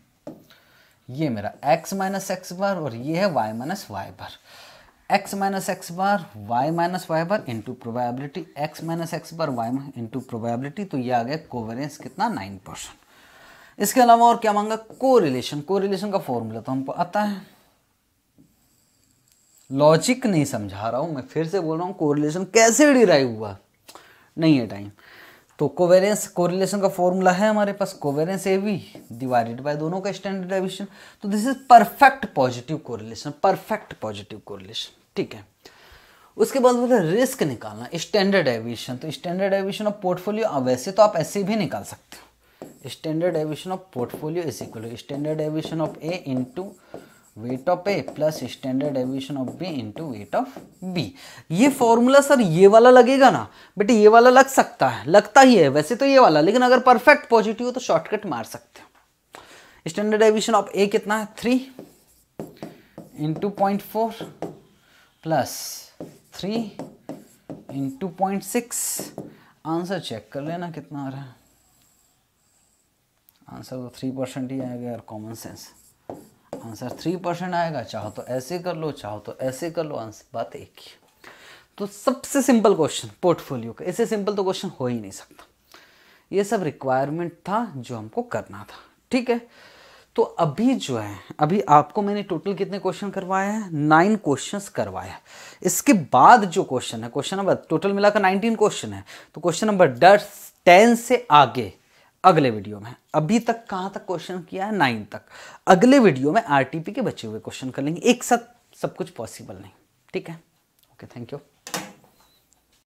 ये मेरा x माइनस एक्स बार और ये है y minus Y bar x minus X bar y minus Y bar into probability X minus X bar y into probability तो ये आ गया कोवेरियंस कितना नाइन परसेंट इसके अलावा और क्या मांगा को रिलेशन को रिलेशन का फॉर्मूला तो हमको आता है लॉजिक नहीं समझा रहा हूं मैं फिर से बोल रहा हूं कोरिलेशन कैसे डिराइव हुआ नहीं है टाइम तो कोवेरेंस कोरिलेशन का फॉर्मूला है हमारे पास covariance A B divided by दोनों का स्टैंडर्ड डेविएशन तो this is perfect positive correlation perfect positive correlation ठीक है उसके बाद हैं रिस्क निकालना स्टैंडर्ड एविशन तो स्टैंडर्ड एविशन ऑफ पोर्टफोलियो वैसे तो आप ऐसे भी निकाल सकते हो standard deviation of portfolio is equal standard deviation of A into weight of A plus standard deviation of B into weight of B ये फॉर्मूला सर ये वाला लगेगा ना बेटे ये वाला लग सकता है लगता ही है वैसे तो ये वाला लेकिन अगर परफेक्ट पॉजिटिव हो तो शॉर्टकट मार सकते हो स्टैंडर्ड एविएशन ऑफ ए कितना है three into point four plus three into point six answer check कर लेना कितना आ रहा है आंसर तो थ्री परसेंट ही आएगा यार common sense answer three percent आएगा चाहो तो ऐसे कर लो चाहो तो ऐसे कर लो आंसर बात एक ही तो सबसे सिंपल क्वेश्चन पोर्टफोलियो का इससे सिंपल तो क्वेश्चन हो ही नहीं सकता ये सब रिक्वायरमेंट था जो हमको करना था ठीक है तो अभी जो है अभी आपको मैंने टोटल कितने क्वेश्चन करवाए हैं नाइन क्वेश्चन करवाया इसके बाद जो क्वेश्चन है क्वेश्चन नंबर टोटल मिलाकर नाइनटीन क्वेश्चन है तो क्वेश्चन नंबर डर टेन से आगे अगले वीडियो में अभी तक कहां तक क्वेश्चन किया है नाइन तक अगले वीडियो में आरटीपी के बचे हुए क्वेश्चन कर लेंगे एक साथ सब कुछ पॉसिबल नहीं ठीक है ओके थैंक यू